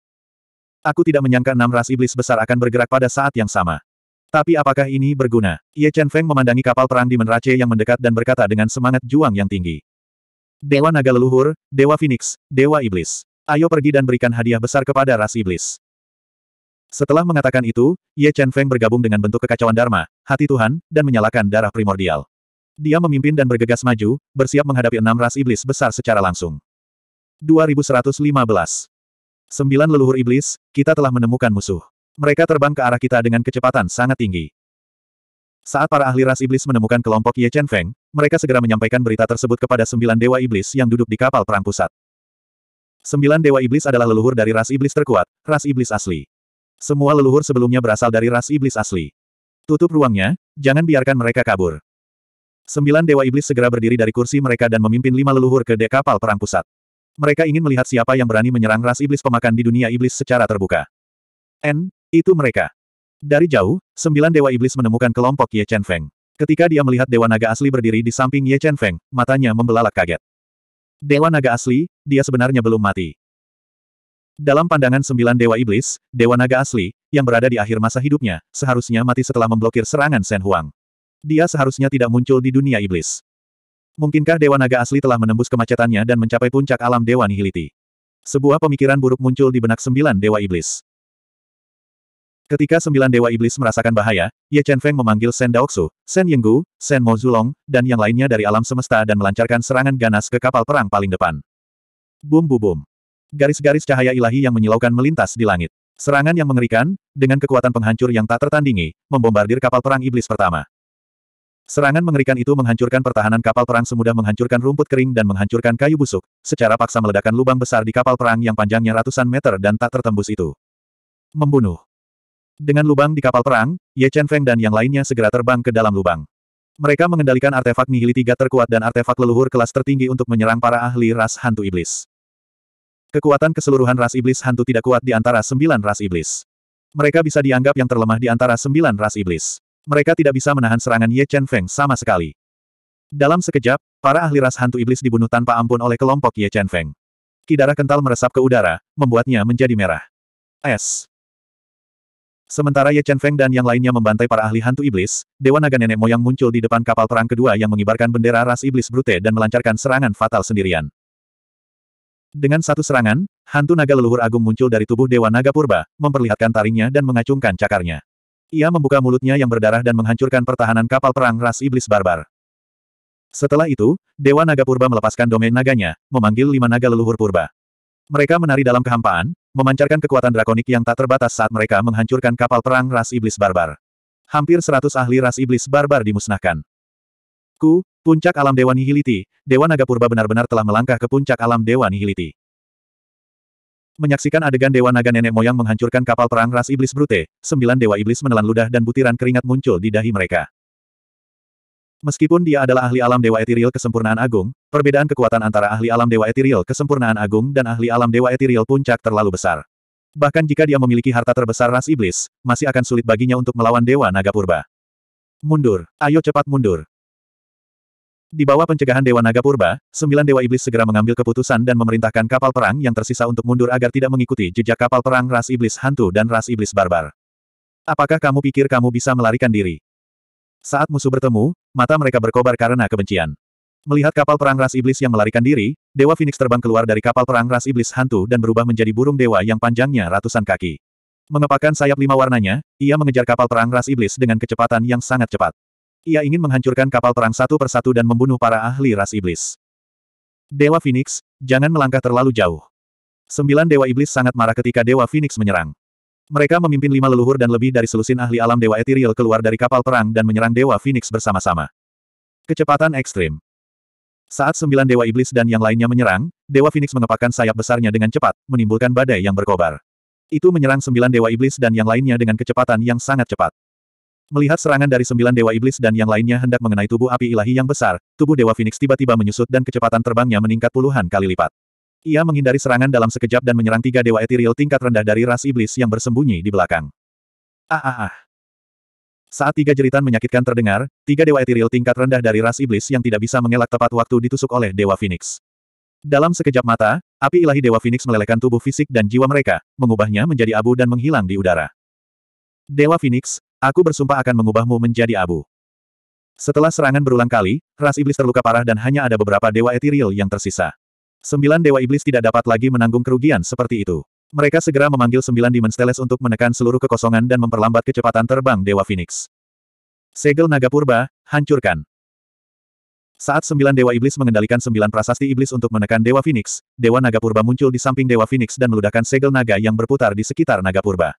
Aku tidak menyangka enam ras iblis besar akan bergerak pada saat yang sama. Tapi apakah ini berguna? Ye Chen Feng memandangi kapal perang di Menrace yang mendekat dan berkata dengan semangat juang yang tinggi. Dewa Naga Leluhur, Dewa Phoenix, Dewa Iblis. Ayo pergi dan berikan hadiah besar kepada ras iblis. Setelah mengatakan itu, Ye Chen Feng bergabung dengan bentuk kekacauan Dharma, hati Tuhan, dan menyalakan darah primordial. Dia memimpin dan bergegas maju, bersiap menghadapi enam ras iblis besar secara langsung. 2115 Sembilan leluhur iblis, kita telah menemukan musuh. Mereka terbang ke arah kita dengan kecepatan sangat tinggi. Saat para ahli ras iblis menemukan kelompok Ye Chen Feng, mereka segera menyampaikan berita tersebut kepada sembilan dewa iblis yang duduk di kapal perang pusat. Sembilan dewa iblis adalah leluhur dari ras iblis terkuat, ras iblis asli. Semua leluhur sebelumnya berasal dari ras iblis asli. Tutup ruangnya, jangan biarkan mereka kabur. Sembilan dewa iblis segera berdiri dari kursi mereka dan memimpin lima leluhur ke dek kapal perang pusat. Mereka ingin melihat siapa yang berani menyerang ras iblis pemakan di dunia iblis secara terbuka. N, itu mereka. Dari jauh, sembilan dewa iblis menemukan kelompok Ye Chen Feng. Ketika dia melihat dewa naga asli berdiri di samping Ye Chen Feng, matanya membelalak kaget. Dewa naga asli, dia sebenarnya belum mati. Dalam pandangan sembilan dewa iblis, dewa naga asli, yang berada di akhir masa hidupnya, seharusnya mati setelah memblokir serangan Shen Huang. Dia seharusnya tidak muncul di dunia iblis. Mungkinkah Dewa Naga asli telah menembus kemacetannya dan mencapai puncak alam Dewa Nihiliti? Sebuah pemikiran buruk muncul di benak sembilan Dewa Iblis. Ketika sembilan Dewa Iblis merasakan bahaya, Ye Chen Feng memanggil Shen Daoksu, Shen Yenggu, Shen Mo Zulong, dan yang lainnya dari alam semesta dan melancarkan serangan ganas ke kapal perang paling depan. Bum bum bum. Garis-garis cahaya ilahi yang menyilaukan melintas di langit. Serangan yang mengerikan, dengan kekuatan penghancur yang tak tertandingi, membombardir kapal perang iblis pertama. Serangan mengerikan itu menghancurkan pertahanan kapal perang semudah menghancurkan rumput kering dan menghancurkan kayu busuk, secara paksa meledakkan lubang besar di kapal perang yang panjangnya ratusan meter dan tak tertembus itu. Membunuh. Dengan lubang di kapal perang, Ye Chen Feng dan yang lainnya segera terbang ke dalam lubang. Mereka mengendalikan artefak nihili tiga terkuat dan artefak leluhur kelas tertinggi untuk menyerang para ahli ras hantu iblis. Kekuatan keseluruhan ras iblis hantu tidak kuat di antara sembilan ras iblis. Mereka bisa dianggap yang terlemah di antara sembilan ras iblis mereka tidak bisa menahan serangan Ye Chen Feng sama sekali. Dalam sekejap, para ahli ras hantu iblis dibunuh tanpa ampun oleh kelompok Ye Chen Feng. Kidara kental meresap ke udara, membuatnya menjadi merah. S. Sementara Ye Chen Feng dan yang lainnya membantai para ahli hantu iblis, Dewa Naga Nenek Moyang muncul di depan kapal perang kedua yang mengibarkan bendera ras iblis brute dan melancarkan serangan fatal sendirian. Dengan satu serangan, hantu naga leluhur agung muncul dari tubuh Dewa Naga Purba, memperlihatkan taringnya dan mengacungkan cakarnya. Ia membuka mulutnya yang berdarah dan menghancurkan pertahanan kapal perang ras iblis barbar. Setelah itu, Dewa Naga Purba melepaskan domain naganya, memanggil lima naga leluhur purba. Mereka menari dalam kehampaan, memancarkan kekuatan drakonik yang tak terbatas saat mereka menghancurkan kapal perang ras iblis barbar. Hampir seratus ahli ras iblis barbar dimusnahkan. Ku, puncak alam Dewa Nihiliti, Dewa Naga Purba benar-benar telah melangkah ke puncak alam Dewa Nihiliti. Menyaksikan adegan Dewa Naga nenek moyang menghancurkan kapal perang ras iblis Brute, sembilan Dewa Iblis menelan ludah dan butiran keringat muncul di dahi mereka. Meskipun dia adalah ahli alam Dewa Etiril Kesempurnaan Agung, perbedaan kekuatan antara ahli alam Dewa Etiril Kesempurnaan Agung dan ahli alam Dewa Etiril Puncak terlalu besar. Bahkan jika dia memiliki harta terbesar ras iblis, masih akan sulit baginya untuk melawan Dewa Naga Purba. Mundur, ayo cepat mundur. Di bawah pencegahan Dewa Naga Purba, sembilan Dewa Iblis segera mengambil keputusan dan memerintahkan kapal perang yang tersisa untuk mundur agar tidak mengikuti jejak kapal perang ras Iblis Hantu dan ras Iblis Barbar. Apakah kamu pikir kamu bisa melarikan diri? Saat musuh bertemu, mata mereka berkobar karena kebencian. Melihat kapal perang ras Iblis yang melarikan diri, Dewa Phoenix terbang keluar dari kapal perang ras Iblis Hantu dan berubah menjadi burung dewa yang panjangnya ratusan kaki. Mengepakkan sayap lima warnanya, ia mengejar kapal perang ras Iblis dengan kecepatan yang sangat cepat. Ia ingin menghancurkan kapal perang satu persatu dan membunuh para ahli ras iblis. Dewa Phoenix, jangan melangkah terlalu jauh. Sembilan Dewa Iblis sangat marah ketika Dewa Phoenix menyerang. Mereka memimpin lima leluhur dan lebih dari selusin ahli alam Dewa Ethereal keluar dari kapal perang dan menyerang Dewa Phoenix bersama-sama. Kecepatan ekstrim. Saat sembilan Dewa Iblis dan yang lainnya menyerang, Dewa Phoenix mengepakkan sayap besarnya dengan cepat, menimbulkan badai yang berkobar. Itu menyerang sembilan Dewa Iblis dan yang lainnya dengan kecepatan yang sangat cepat. Melihat serangan dari sembilan dewa iblis dan yang lainnya hendak mengenai tubuh api ilahi yang besar, tubuh dewa Phoenix tiba-tiba menyusut dan kecepatan terbangnya meningkat puluhan kali lipat. Ia menghindari serangan dalam sekejap dan menyerang tiga dewa etiril tingkat rendah dari ras iblis yang bersembunyi di belakang. Ah ah ah. Saat tiga jeritan menyakitkan terdengar, tiga dewa etiril tingkat rendah dari ras iblis yang tidak bisa mengelak tepat waktu ditusuk oleh dewa Phoenix. Dalam sekejap mata, api ilahi dewa Phoenix melelehkan tubuh fisik dan jiwa mereka, mengubahnya menjadi abu dan menghilang di udara. Dewa Phoenix, Aku bersumpah akan mengubahmu menjadi abu. Setelah serangan berulang kali, ras iblis terluka parah dan hanya ada beberapa dewa etiril yang tersisa. Sembilan dewa iblis tidak dapat lagi menanggung kerugian seperti itu. Mereka segera memanggil sembilan Demon Steles untuk menekan seluruh kekosongan dan memperlambat kecepatan terbang Dewa Phoenix. Segel Naga Purba, hancurkan. Saat sembilan Dewa Iblis mengendalikan sembilan prasasti Iblis untuk menekan Dewa Phoenix, Dewa Naga Purba muncul di samping Dewa Phoenix dan meludahkan segel naga yang berputar di sekitar Naga Purba.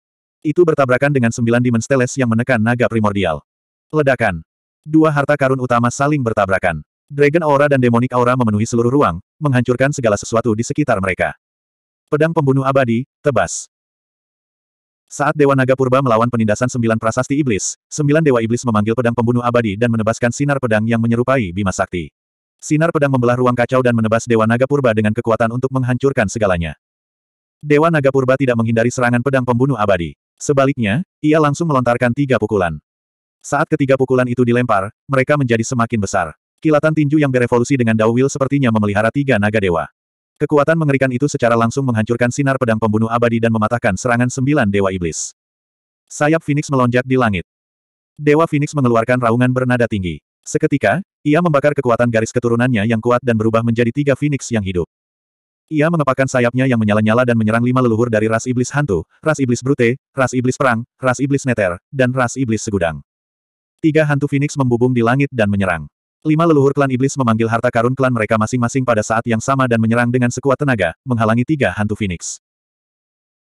Itu bertabrakan dengan sembilan Demon Steles yang menekan naga primordial. Ledakan. Dua harta karun utama saling bertabrakan. Dragon Aura dan Demonic Aura memenuhi seluruh ruang, menghancurkan segala sesuatu di sekitar mereka. Pedang pembunuh abadi, tebas. Saat Dewa Naga Purba melawan penindasan sembilan prasasti iblis, sembilan Dewa Iblis memanggil pedang pembunuh abadi dan menebaskan sinar pedang yang menyerupai Bima Sakti. Sinar pedang membelah ruang kacau dan menebas Dewa Naga Purba dengan kekuatan untuk menghancurkan segalanya. Dewa Naga Purba tidak menghindari serangan pedang pembunuh abadi. Sebaliknya, ia langsung melontarkan tiga pukulan. Saat ketiga pukulan itu dilempar, mereka menjadi semakin besar. Kilatan tinju yang berevolusi dengan Dawil sepertinya memelihara tiga naga dewa. Kekuatan mengerikan itu secara langsung menghancurkan sinar pedang pembunuh abadi dan mematahkan serangan sembilan dewa iblis. Sayap Phoenix melonjak di langit. Dewa Phoenix mengeluarkan raungan bernada tinggi. Seketika, ia membakar kekuatan garis keturunannya yang kuat dan berubah menjadi tiga Phoenix yang hidup. Ia mengepakkan sayapnya yang menyala-nyala dan menyerang lima leluhur dari ras iblis hantu, ras iblis brute, ras iblis perang, ras iblis neter, dan ras iblis segudang. Tiga hantu Phoenix membubung di langit dan menyerang. Lima leluhur klan iblis memanggil harta karun klan mereka masing-masing pada saat yang sama dan menyerang dengan sekuat tenaga, menghalangi tiga hantu Phoenix.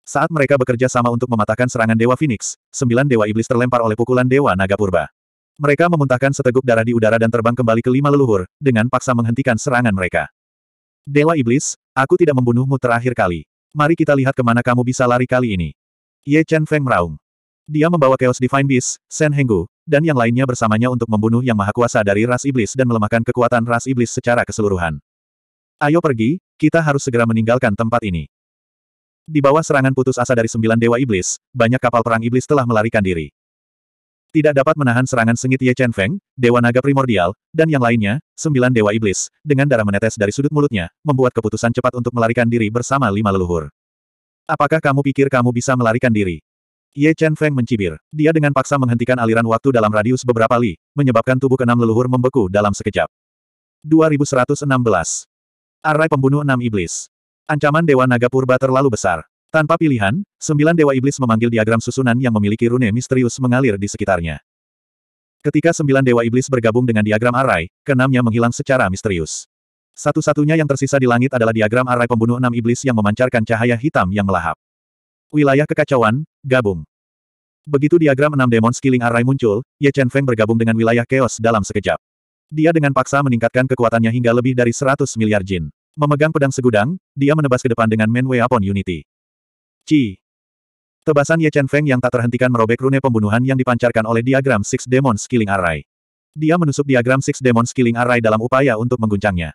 Saat mereka bekerja sama untuk mematahkan serangan Dewa Phoenix, sembilan Dewa Iblis terlempar oleh pukulan Dewa Naga Purba. Mereka memuntahkan seteguk darah di udara dan terbang kembali ke lima leluhur, dengan paksa menghentikan serangan mereka. Dewa Iblis, Aku tidak membunuhmu terakhir kali. Mari kita lihat kemana kamu bisa lari kali ini. Ye Chen Feng meraung. Dia membawa Chaos Divine Beast, Sen Henggu, dan yang lainnya bersamanya untuk membunuh yang maha kuasa dari ras iblis dan melemahkan kekuatan ras iblis secara keseluruhan. Ayo pergi, kita harus segera meninggalkan tempat ini. Di bawah serangan putus asa dari sembilan dewa iblis, banyak kapal perang iblis telah melarikan diri. Tidak dapat menahan serangan sengit Ye Chen Feng, Dewa Naga Primordial, dan yang lainnya, sembilan Dewa Iblis, dengan darah menetes dari sudut mulutnya, membuat keputusan cepat untuk melarikan diri bersama lima leluhur. Apakah kamu pikir kamu bisa melarikan diri? Ye Chen Feng mencibir. Dia dengan paksa menghentikan aliran waktu dalam radius beberapa li, menyebabkan tubuh keenam leluhur membeku dalam sekejap. 2116. Arai Pembunuh Enam Iblis. Ancaman Dewa Naga Purba terlalu besar. Tanpa pilihan, sembilan dewa iblis memanggil diagram susunan yang memiliki rune misterius mengalir di sekitarnya. Ketika sembilan dewa iblis bergabung dengan diagram arai, keenamnya menghilang secara misterius. Satu-satunya yang tersisa di langit adalah diagram arai pembunuh enam iblis yang memancarkan cahaya hitam yang melahap. Wilayah kekacauan, gabung. Begitu diagram enam demon skilling arai muncul, Ye Chen Feng bergabung dengan wilayah chaos dalam sekejap. Dia dengan paksa meningkatkan kekuatannya hingga lebih dari 100 miliar jin. Memegang pedang segudang, dia menebas ke depan dengan Man upon Unity. Ci. Tebasan Ye Chen Feng yang tak terhentikan merobek rune pembunuhan yang dipancarkan oleh diagram Six Demon Skilling Array. Dia menusuk diagram Six Demon Skilling Array dalam upaya untuk mengguncangnya.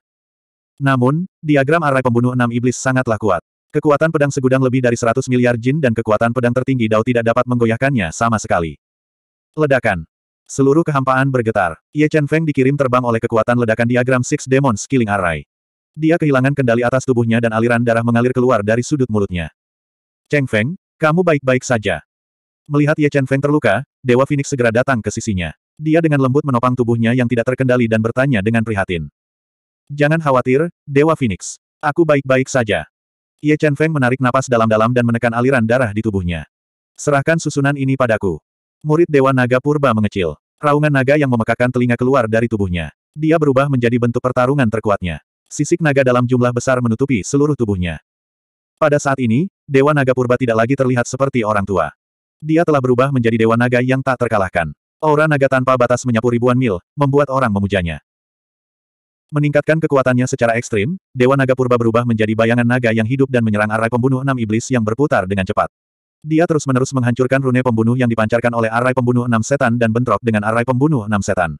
Namun, diagram array pembunuh enam iblis sangatlah kuat. Kekuatan pedang segudang lebih dari 100 miliar jin dan kekuatan pedang tertinggi Dao tidak dapat menggoyahkannya sama sekali. Ledakan. Seluruh kehampaan bergetar. Ye Chen Feng dikirim terbang oleh kekuatan ledakan diagram Six Demon Skilling Array. Dia kehilangan kendali atas tubuhnya dan aliran darah mengalir keluar dari sudut mulutnya. Cheng Feng, kamu baik-baik saja. Melihat Ye Chen Feng terluka, Dewa Phoenix segera datang ke sisinya. Dia dengan lembut menopang tubuhnya yang tidak terkendali dan bertanya dengan prihatin. Jangan khawatir, Dewa Phoenix. Aku baik-baik saja. Ye Chen Feng menarik napas dalam-dalam dan menekan aliran darah di tubuhnya. Serahkan susunan ini padaku. Murid Dewa Naga Purba mengecil. Raungan naga yang memekakan telinga keluar dari tubuhnya. Dia berubah menjadi bentuk pertarungan terkuatnya. Sisik naga dalam jumlah besar menutupi seluruh tubuhnya. Pada saat ini, Dewa Naga Purba tidak lagi terlihat seperti orang tua. Dia telah berubah menjadi Dewa Naga yang tak terkalahkan. Aura naga tanpa batas menyapu ribuan mil, membuat orang memujanya. Meningkatkan kekuatannya secara ekstrim, Dewa Naga Purba berubah menjadi bayangan naga yang hidup dan menyerang arai pembunuh enam iblis yang berputar dengan cepat. Dia terus-menerus menghancurkan rune pembunuh yang dipancarkan oleh arai pembunuh enam setan dan bentrok dengan arai pembunuh enam setan.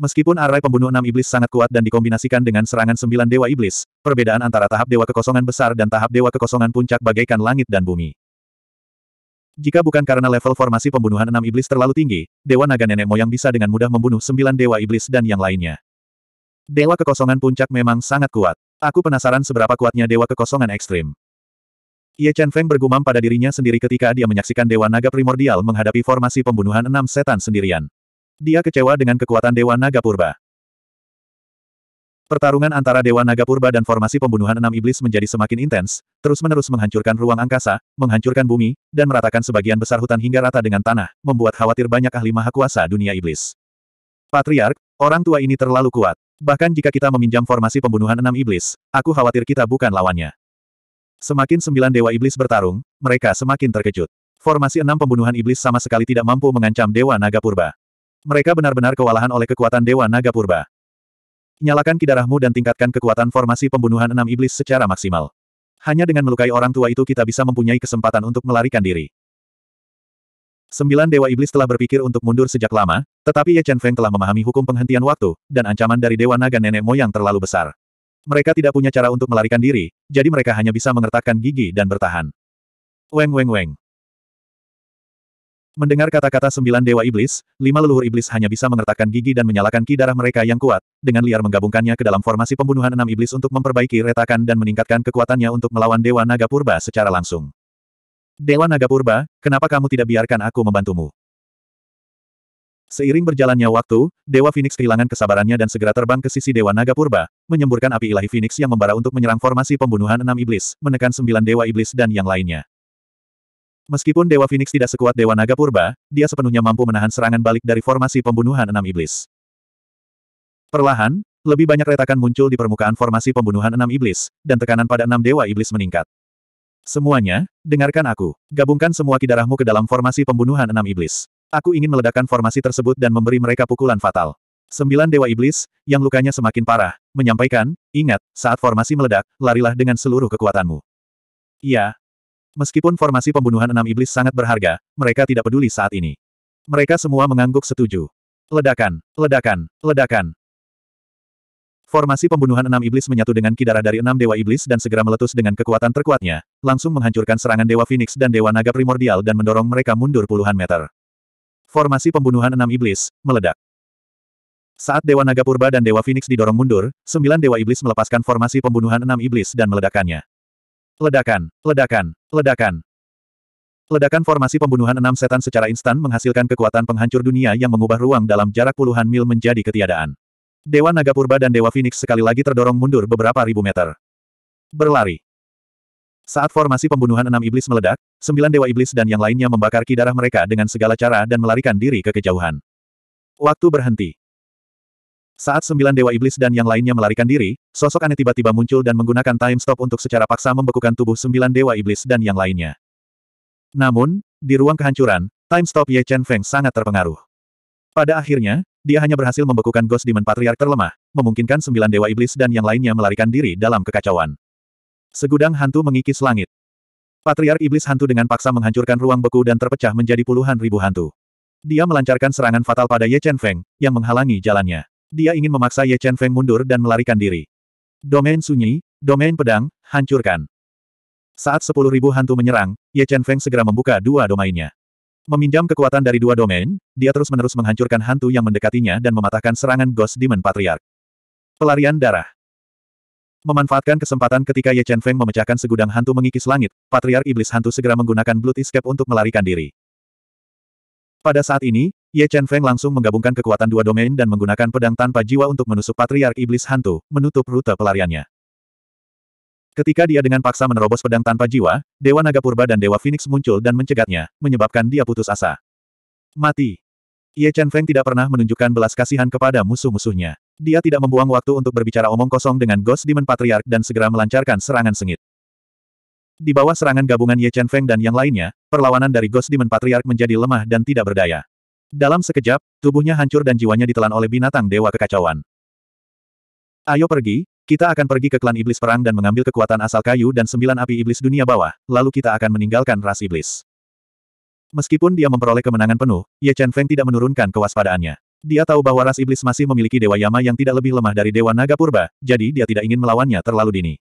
Meskipun arai pembunuh enam iblis sangat kuat dan dikombinasikan dengan serangan sembilan dewa iblis, perbedaan antara tahap dewa kekosongan besar dan tahap dewa kekosongan puncak bagaikan langit dan bumi. Jika bukan karena level formasi pembunuhan enam iblis terlalu tinggi, dewa naga nenek moyang bisa dengan mudah membunuh sembilan dewa iblis dan yang lainnya. Dewa kekosongan puncak memang sangat kuat. Aku penasaran seberapa kuatnya dewa kekosongan ekstrim. Ye Chen Feng bergumam pada dirinya sendiri ketika dia menyaksikan dewa naga primordial menghadapi formasi pembunuhan enam setan sendirian. Dia kecewa dengan kekuatan Dewa Naga Purba. Pertarungan antara Dewa Naga Purba dan formasi pembunuhan enam iblis menjadi semakin intens, terus-menerus menghancurkan ruang angkasa, menghancurkan bumi, dan meratakan sebagian besar hutan hingga rata dengan tanah, membuat khawatir banyak ahli maha kuasa dunia iblis. Patriark, orang tua ini terlalu kuat. Bahkan jika kita meminjam formasi pembunuhan enam iblis, aku khawatir kita bukan lawannya. Semakin sembilan dewa iblis bertarung, mereka semakin terkejut. Formasi enam pembunuhan iblis sama sekali tidak mampu mengancam dewa naga purba. Mereka benar-benar kewalahan oleh kekuatan Dewa Naga Purba. Nyalakan kidarahmu dan tingkatkan kekuatan formasi pembunuhan enam iblis secara maksimal. Hanya dengan melukai orang tua itu kita bisa mempunyai kesempatan untuk melarikan diri. Sembilan Dewa Iblis telah berpikir untuk mundur sejak lama, tetapi Ye Chen Feng telah memahami hukum penghentian waktu, dan ancaman dari Dewa Naga Nenek Moyang terlalu besar. Mereka tidak punya cara untuk melarikan diri, jadi mereka hanya bisa mengertakkan gigi dan bertahan. Weng weng weng. Mendengar kata-kata sembilan dewa iblis, lima leluhur iblis hanya bisa mengertakkan gigi dan menyalakan ki darah mereka yang kuat, dengan liar menggabungkannya ke dalam formasi pembunuhan enam iblis untuk memperbaiki retakan dan meningkatkan kekuatannya untuk melawan Dewa Naga Purba secara langsung. Dewa Naga Purba, kenapa kamu tidak biarkan aku membantumu? Seiring berjalannya waktu, Dewa Phoenix kehilangan kesabarannya dan segera terbang ke sisi Dewa Naga Purba, menyemburkan api ilahi Phoenix yang membara untuk menyerang formasi pembunuhan enam iblis, menekan sembilan Dewa Iblis dan yang lainnya. Meskipun Dewa Phoenix tidak sekuat Dewa Naga Purba, dia sepenuhnya mampu menahan serangan balik dari formasi pembunuhan enam iblis. Perlahan, lebih banyak retakan muncul di permukaan formasi pembunuhan enam iblis, dan tekanan pada enam Dewa Iblis meningkat. Semuanya, dengarkan aku. Gabungkan semua kidarahmu ke dalam formasi pembunuhan enam iblis. Aku ingin meledakkan formasi tersebut dan memberi mereka pukulan fatal. Sembilan Dewa Iblis, yang lukanya semakin parah, menyampaikan, ingat, saat formasi meledak, larilah dengan seluruh kekuatanmu. Iya, Meskipun formasi pembunuhan enam iblis sangat berharga, mereka tidak peduli saat ini. Mereka semua mengangguk setuju. Ledakan, ledakan, ledakan. Formasi pembunuhan enam iblis menyatu dengan kidara dari enam dewa iblis dan segera meletus dengan kekuatan terkuatnya, langsung menghancurkan serangan dewa Phoenix dan dewa naga primordial dan mendorong mereka mundur puluhan meter. Formasi pembunuhan enam iblis, meledak. Saat Dewa Naga Purba dan Dewa Phoenix didorong mundur, sembilan Dewa Iblis melepaskan formasi pembunuhan enam iblis dan meledakannya. Ledakan, ledakan, ledakan. Ledakan formasi pembunuhan enam setan secara instan menghasilkan kekuatan penghancur dunia yang mengubah ruang dalam jarak puluhan mil menjadi ketiadaan. Dewa Naga Purba dan Dewa Phoenix sekali lagi terdorong mundur beberapa ribu meter. Berlari. Saat formasi pembunuhan enam iblis meledak, sembilan dewa iblis dan yang lainnya membakar ki darah mereka dengan segala cara dan melarikan diri ke kejauhan. Waktu berhenti. Saat sembilan dewa iblis dan yang lainnya melarikan diri, sosok aneh tiba-tiba muncul dan menggunakan time stop untuk secara paksa membekukan tubuh sembilan dewa iblis dan yang lainnya. Namun, di ruang kehancuran, time stop Ye Chen Feng sangat terpengaruh. Pada akhirnya, dia hanya berhasil membekukan Ghost Demon Patriarch terlemah, memungkinkan sembilan dewa iblis dan yang lainnya melarikan diri dalam kekacauan. Segudang hantu mengikis langit. Patriark iblis hantu dengan paksa menghancurkan ruang beku dan terpecah menjadi puluhan ribu hantu. Dia melancarkan serangan fatal pada Ye Chen Feng, yang menghalangi jalannya. Dia ingin memaksa Ye Chen Feng mundur dan melarikan diri. Domain sunyi, domain pedang, hancurkan. Saat sepuluh ribu hantu menyerang, Ye Chen Feng segera membuka dua domainnya. Meminjam kekuatan dari dua domain, dia terus-menerus menghancurkan hantu yang mendekatinya dan mematahkan serangan Ghost Demon Patriarch. Pelarian darah. Memanfaatkan kesempatan ketika Ye Chen Feng memecahkan segudang hantu mengikis langit, Patriarch Iblis Hantu segera menggunakan Blood Escape untuk melarikan diri. Pada saat ini, Ye Chen Feng langsung menggabungkan kekuatan dua domain dan menggunakan pedang tanpa jiwa untuk menusuk Patriark Iblis Hantu, menutup rute pelariannya. Ketika dia dengan paksa menerobos pedang tanpa jiwa, Dewa Naga Purba dan Dewa Phoenix muncul dan mencegatnya, menyebabkan dia putus asa. Mati. Ye Chen Feng tidak pernah menunjukkan belas kasihan kepada musuh-musuhnya. Dia tidak membuang waktu untuk berbicara omong kosong dengan Ghost Demon Patriark dan segera melancarkan serangan sengit. Di bawah serangan gabungan Ye Chen Feng dan yang lainnya, perlawanan dari Ghost Demon Patriark menjadi lemah dan tidak berdaya. Dalam sekejap, tubuhnya hancur dan jiwanya ditelan oleh binatang dewa kekacauan. Ayo pergi, kita akan pergi ke klan iblis perang dan mengambil kekuatan asal kayu dan sembilan api iblis dunia bawah, lalu kita akan meninggalkan ras iblis. Meskipun dia memperoleh kemenangan penuh, Ye Chen Feng tidak menurunkan kewaspadaannya. Dia tahu bahwa ras iblis masih memiliki dewa Yama yang tidak lebih lemah dari dewa naga purba, jadi dia tidak ingin melawannya terlalu dini.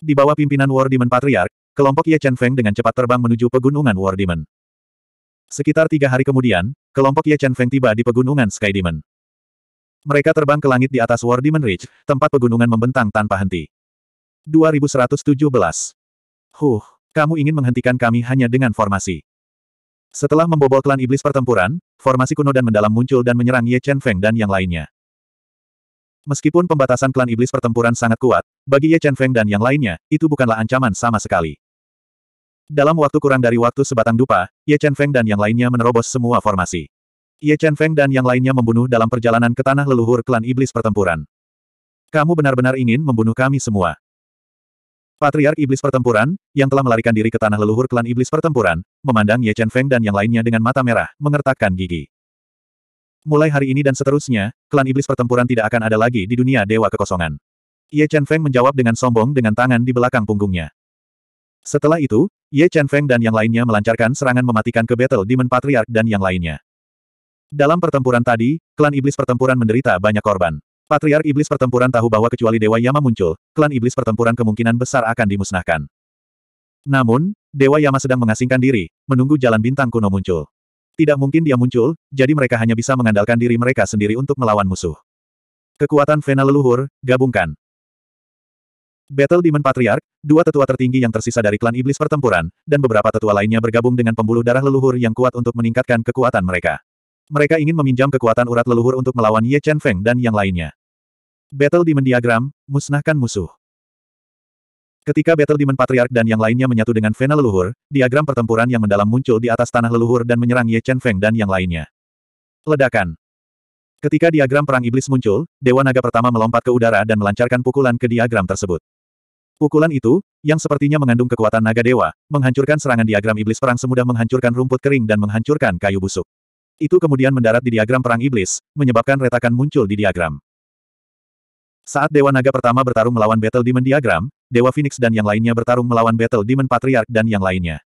Di bawah pimpinan War Demon Patriarch, kelompok Ye Chen Feng dengan cepat terbang menuju pegunungan War Demon. Sekitar tiga hari kemudian, kelompok Ye Chen Feng tiba di pegunungan Sky Demon. Mereka terbang ke langit di atas War Demon Ridge, tempat pegunungan membentang tanpa henti. 2117. Huh, kamu ingin menghentikan kami hanya dengan formasi. Setelah membobol klan iblis pertempuran, formasi kuno dan mendalam muncul dan menyerang Ye Chen Feng dan yang lainnya. Meskipun pembatasan klan iblis pertempuran sangat kuat, bagi Ye Chen Feng dan yang lainnya, itu bukanlah ancaman sama sekali. Dalam waktu kurang dari waktu sebatang dupa, Ye Chen Feng dan yang lainnya menerobos semua formasi. Ye Chen Feng dan yang lainnya membunuh dalam perjalanan ke tanah leluhur klan iblis pertempuran. Kamu benar-benar ingin membunuh kami semua. Patriark Iblis Pertempuran, yang telah melarikan diri ke tanah leluhur klan Iblis Pertempuran, memandang Ye Chen Feng dan yang lainnya dengan mata merah, mengertakkan gigi. Mulai hari ini dan seterusnya, klan Iblis Pertempuran tidak akan ada lagi di dunia Dewa Kekosongan. Ye Chen Feng menjawab dengan sombong dengan tangan di belakang punggungnya. Setelah itu, Ye Chen Feng dan yang lainnya melancarkan serangan mematikan ke Battle Demon Patriarch dan yang lainnya. Dalam pertempuran tadi, klan iblis pertempuran menderita banyak korban. Patriark iblis pertempuran tahu bahwa kecuali Dewa Yama muncul, klan iblis pertempuran kemungkinan besar akan dimusnahkan. Namun, Dewa Yama sedang mengasingkan diri, menunggu jalan bintang kuno muncul. Tidak mungkin dia muncul, jadi mereka hanya bisa mengandalkan diri mereka sendiri untuk melawan musuh. Kekuatan Vena leluhur, gabungkan. Battle Demon Patriarch, dua tetua tertinggi yang tersisa dari klan iblis pertempuran, dan beberapa tetua lainnya bergabung dengan pembuluh darah leluhur yang kuat untuk meningkatkan kekuatan mereka. Mereka ingin meminjam kekuatan urat leluhur untuk melawan Ye Chen Feng dan yang lainnya. Battle Demon Diagram, musnahkan musuh. Ketika Battle Demon Patriarch dan yang lainnya menyatu dengan Vena Leluhur, diagram pertempuran yang mendalam muncul di atas tanah leluhur dan menyerang Ye Chen Feng dan yang lainnya. Ledakan. Ketika diagram perang iblis muncul, Dewa Naga pertama melompat ke udara dan melancarkan pukulan ke diagram tersebut. Pukulan itu, yang sepertinya mengandung kekuatan naga dewa, menghancurkan serangan diagram iblis perang semudah menghancurkan rumput kering dan menghancurkan kayu busuk. Itu kemudian mendarat di diagram perang iblis, menyebabkan retakan muncul di diagram. Saat Dewa Naga pertama bertarung melawan Battle Demon diagram, Dewa Phoenix dan yang lainnya bertarung melawan Battle Demon patriark dan yang lainnya.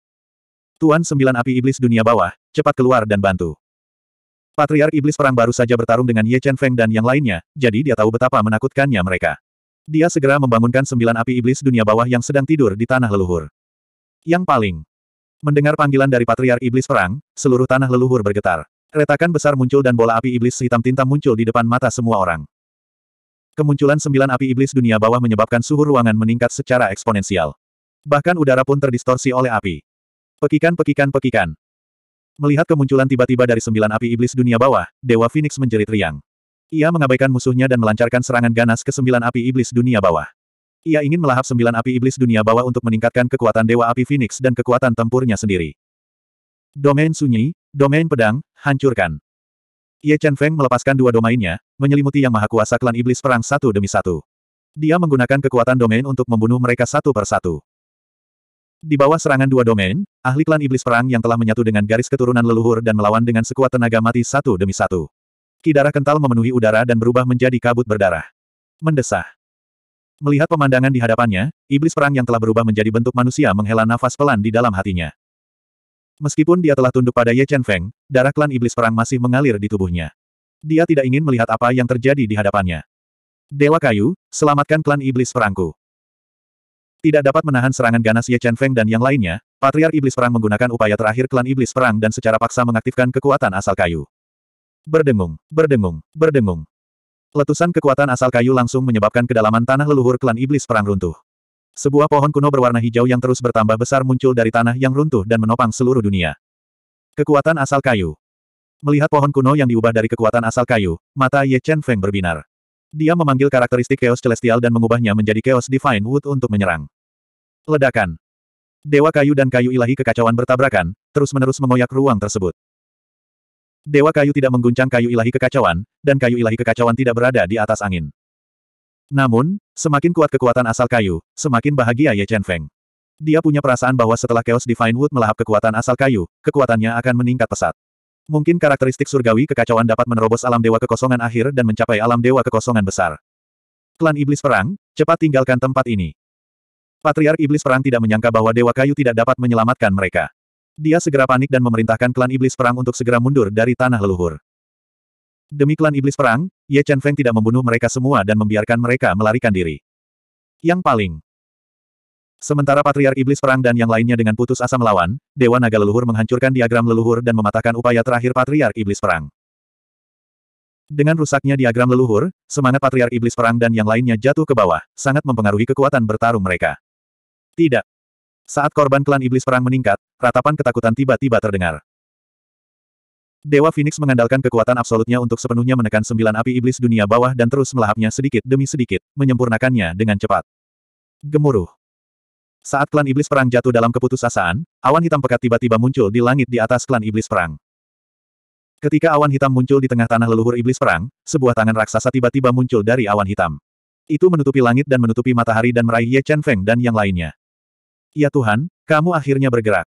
Tuan Sembilan Api Iblis Dunia Bawah, cepat keluar dan bantu. Patriark Iblis Perang baru saja bertarung dengan Ye Chen Feng dan yang lainnya, jadi dia tahu betapa menakutkannya mereka. Dia segera membangunkan sembilan api iblis dunia bawah yang sedang tidur di tanah leluhur. Yang paling mendengar panggilan dari patriar iblis perang, seluruh tanah leluhur bergetar. Retakan besar muncul dan bola api iblis hitam tinta muncul di depan mata semua orang. Kemunculan sembilan api iblis dunia bawah menyebabkan suhu ruangan meningkat secara eksponensial. Bahkan udara pun terdistorsi oleh api. Pekikan-pekikan-pekikan. Melihat kemunculan tiba-tiba dari sembilan api iblis dunia bawah, Dewa Phoenix menjerit riang. Ia mengabaikan musuhnya dan melancarkan serangan ganas ke sembilan api iblis dunia bawah. Ia ingin melahap sembilan api iblis dunia bawah untuk meningkatkan kekuatan Dewa Api Phoenix dan kekuatan tempurnya sendiri. Domain sunyi, domain pedang, hancurkan. Ye Chen Feng melepaskan dua domainnya, menyelimuti yang maha kuasa klan iblis perang satu demi satu. Dia menggunakan kekuatan domain untuk membunuh mereka satu per satu. Di bawah serangan dua domain, ahli klan iblis perang yang telah menyatu dengan garis keturunan leluhur dan melawan dengan sekuat tenaga mati satu demi satu. Ki darah kental memenuhi udara dan berubah menjadi kabut berdarah. Mendesah. Melihat pemandangan di hadapannya, iblis perang yang telah berubah menjadi bentuk manusia menghela nafas pelan di dalam hatinya. Meskipun dia telah tunduk pada Ye Chen Feng, darah klan iblis perang masih mengalir di tubuhnya. Dia tidak ingin melihat apa yang terjadi di hadapannya. Dewa Kayu, selamatkan klan iblis perangku. Tidak dapat menahan serangan ganas Ye Chen Feng dan yang lainnya, Patriar Iblis Perang menggunakan upaya terakhir klan Iblis Perang dan secara paksa mengaktifkan kekuatan asal kayu. Berdengung, berdengung, berdengung. Letusan kekuatan asal kayu langsung menyebabkan kedalaman tanah leluhur klan iblis perang runtuh. Sebuah pohon kuno berwarna hijau yang terus bertambah besar muncul dari tanah yang runtuh dan menopang seluruh dunia. Kekuatan asal kayu. Melihat pohon kuno yang diubah dari kekuatan asal kayu, mata Ye Chen Feng berbinar. Dia memanggil karakteristik Chaos Celestial dan mengubahnya menjadi Chaos Divine Wood untuk menyerang. Ledakan. Dewa kayu dan kayu ilahi kekacauan bertabrakan, terus-menerus mengoyak ruang tersebut. Dewa kayu tidak mengguncang kayu ilahi kekacauan, dan kayu ilahi kekacauan tidak berada di atas angin. Namun, semakin kuat kekuatan asal kayu, semakin bahagia Ye Chen Feng. Dia punya perasaan bahwa setelah Chaos Divine Wood melahap kekuatan asal kayu, kekuatannya akan meningkat pesat. Mungkin karakteristik surgawi kekacauan dapat menerobos alam dewa kekosongan akhir dan mencapai alam dewa kekosongan besar. Klan Iblis Perang, cepat tinggalkan tempat ini. Patriark Iblis Perang tidak menyangka bahwa Dewa Kayu tidak dapat menyelamatkan mereka. Dia segera panik dan memerintahkan klan iblis perang untuk segera mundur dari tanah leluhur. Demi klan iblis perang, Ye Chen Feng tidak membunuh mereka semua dan membiarkan mereka melarikan diri. Yang paling Sementara Patriar Iblis Perang dan yang lainnya dengan putus asa melawan, Dewa Naga Leluhur menghancurkan diagram leluhur dan mematahkan upaya terakhir Patriar Iblis Perang. Dengan rusaknya diagram leluhur, semangat Patriar Iblis Perang dan yang lainnya jatuh ke bawah, sangat mempengaruhi kekuatan bertarung mereka. Tidak. Saat korban klan iblis perang meningkat, ratapan ketakutan tiba-tiba terdengar. Dewa Phoenix mengandalkan kekuatan absolutnya untuk sepenuhnya menekan sembilan api iblis dunia bawah dan terus melahapnya sedikit demi sedikit, menyempurnakannya dengan cepat. Gemuruh. Saat klan iblis perang jatuh dalam keputusasaan, awan hitam pekat tiba-tiba muncul di langit di atas klan iblis perang. Ketika awan hitam muncul di tengah tanah leluhur iblis perang, sebuah tangan raksasa tiba-tiba muncul dari awan hitam. Itu menutupi langit dan menutupi matahari dan meraih Ye Chen Feng dan yang lainnya. Ya Tuhan, kamu akhirnya bergerak.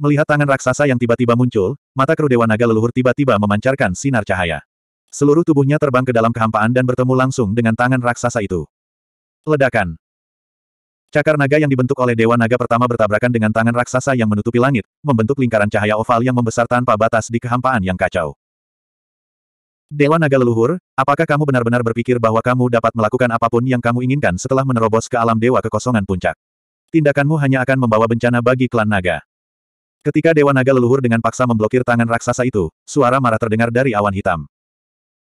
Melihat tangan raksasa yang tiba-tiba muncul, mata kru Dewa Naga Leluhur tiba-tiba memancarkan sinar cahaya. Seluruh tubuhnya terbang ke dalam kehampaan dan bertemu langsung dengan tangan raksasa itu. Ledakan. Cakar naga yang dibentuk oleh Dewa Naga pertama bertabrakan dengan tangan raksasa yang menutupi langit, membentuk lingkaran cahaya oval yang membesar tanpa batas di kehampaan yang kacau. Dewa Naga Leluhur, apakah kamu benar-benar berpikir bahwa kamu dapat melakukan apapun yang kamu inginkan setelah menerobos ke alam Dewa Kekosongan Puncak? Tindakanmu hanya akan membawa bencana bagi klan naga. Ketika Dewa Naga leluhur dengan paksa memblokir tangan raksasa itu, suara marah terdengar dari awan hitam.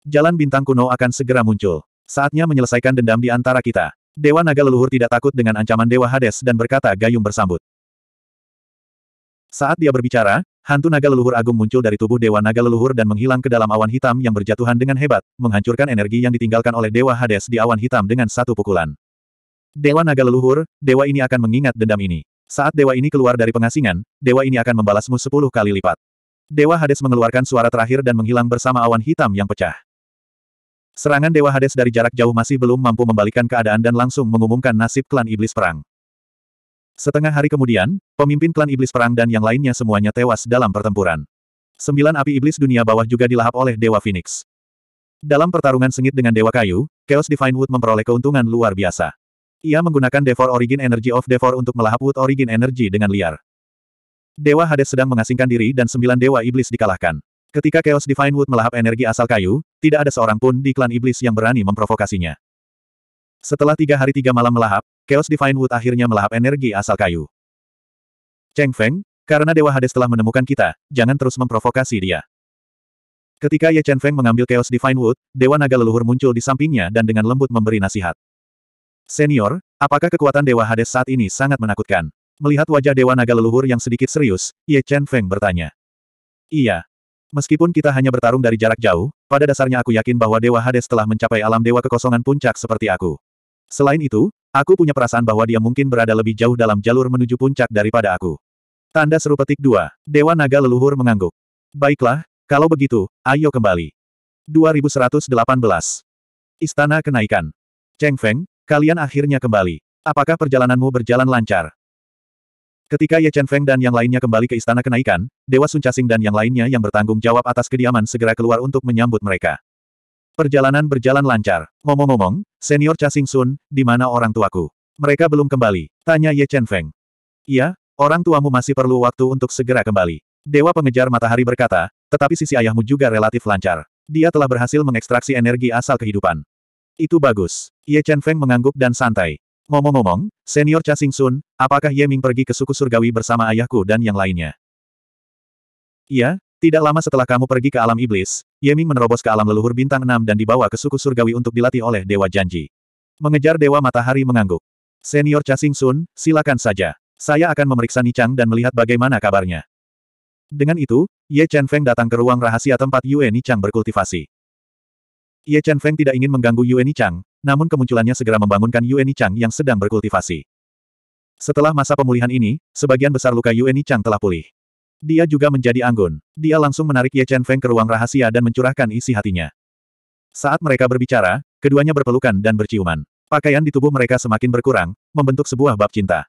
Jalan bintang kuno akan segera muncul. Saatnya menyelesaikan dendam di antara kita. Dewa Naga leluhur tidak takut dengan ancaman Dewa Hades dan berkata gayung bersambut. Saat dia berbicara, hantu naga leluhur agung muncul dari tubuh Dewa Naga leluhur dan menghilang ke dalam awan hitam yang berjatuhan dengan hebat, menghancurkan energi yang ditinggalkan oleh Dewa Hades di awan hitam dengan satu pukulan. Dewa Naga Leluhur, dewa ini akan mengingat dendam ini. Saat dewa ini keluar dari pengasingan, dewa ini akan membalasmu sepuluh kali lipat. Dewa Hades mengeluarkan suara terakhir dan menghilang bersama awan hitam yang pecah. Serangan Dewa Hades dari jarak jauh masih belum mampu membalikan keadaan dan langsung mengumumkan nasib klan iblis perang. Setengah hari kemudian, pemimpin klan iblis perang dan yang lainnya semuanya tewas dalam pertempuran. Sembilan api iblis dunia bawah juga dilahap oleh Dewa Phoenix. Dalam pertarungan sengit dengan Dewa Kayu, Chaos Divine Wood memperoleh keuntungan luar biasa. Ia menggunakan Devor Origin Energy of Devor untuk melahap Wood Origin Energy dengan liar. Dewa Hades sedang mengasingkan diri dan sembilan dewa iblis dikalahkan. Ketika Chaos Divine Wood melahap energi asal kayu, tidak ada seorang pun di klan iblis yang berani memprovokasinya. Setelah tiga hari tiga malam melahap, Chaos Divine Wood akhirnya melahap energi asal kayu. Cheng Feng, karena Dewa Hades telah menemukan kita, jangan terus memprovokasi dia. Ketika Ye Chen Feng mengambil Chaos Divine Wood, Dewa Naga Leluhur muncul di sampingnya dan dengan lembut memberi nasihat. Senior, apakah kekuatan Dewa Hades saat ini sangat menakutkan? Melihat wajah Dewa Naga Leluhur yang sedikit serius, Ye Chen Feng bertanya. Iya. Meskipun kita hanya bertarung dari jarak jauh, pada dasarnya aku yakin bahwa Dewa Hades telah mencapai alam Dewa Kekosongan Puncak seperti aku. Selain itu, aku punya perasaan bahwa dia mungkin berada lebih jauh dalam jalur menuju puncak daripada aku. Tanda seru petik 2. Dewa Naga Leluhur mengangguk. Baiklah, kalau begitu, ayo kembali. 2118. Istana Kenaikan. Cheng Feng, Kalian akhirnya kembali. Apakah perjalananmu berjalan lancar? Ketika Ye Chen Feng dan yang lainnya kembali ke istana kenaikan, Dewa Sun Chasing dan yang lainnya yang bertanggung jawab atas kediaman segera keluar untuk menyambut mereka. Perjalanan berjalan lancar. Ngomong-ngomong, senior Chasing Sun, di mana orang tuaku? Mereka belum kembali, tanya Ye Chen Feng. Iya, orang tuamu masih perlu waktu untuk segera kembali. Dewa pengejar matahari berkata, tetapi sisi ayahmu juga relatif lancar. Dia telah berhasil mengekstraksi energi asal kehidupan. Itu bagus. Ye Chen Feng mengangguk dan santai. Ngomong-ngomong, senior Cha Sing Sun, apakah Ye Ming pergi ke suku surgawi bersama ayahku dan yang lainnya? Iya, tidak lama setelah kamu pergi ke alam iblis, Ye Ming menerobos ke alam leluhur bintang enam dan dibawa ke suku surgawi untuk dilatih oleh Dewa Janji. Mengejar Dewa Matahari mengangguk. Senior Cha Sing Sun, silakan saja. Saya akan memeriksa Nichang dan melihat bagaimana kabarnya. Dengan itu, Ye Chen Feng datang ke ruang rahasia tempat Yue Chang berkultivasi. Ye Chen Feng tidak ingin mengganggu Yueni Chang, namun kemunculannya segera membangunkan Yueni Chang yang sedang berkultivasi. Setelah masa pemulihan ini, sebagian besar luka Yueni Chang telah pulih. Dia juga menjadi anggun. Dia langsung menarik Ye Chen Feng ke ruang rahasia dan mencurahkan isi hatinya. Saat mereka berbicara, keduanya berpelukan dan berciuman. Pakaian di tubuh mereka semakin berkurang, membentuk sebuah bab cinta.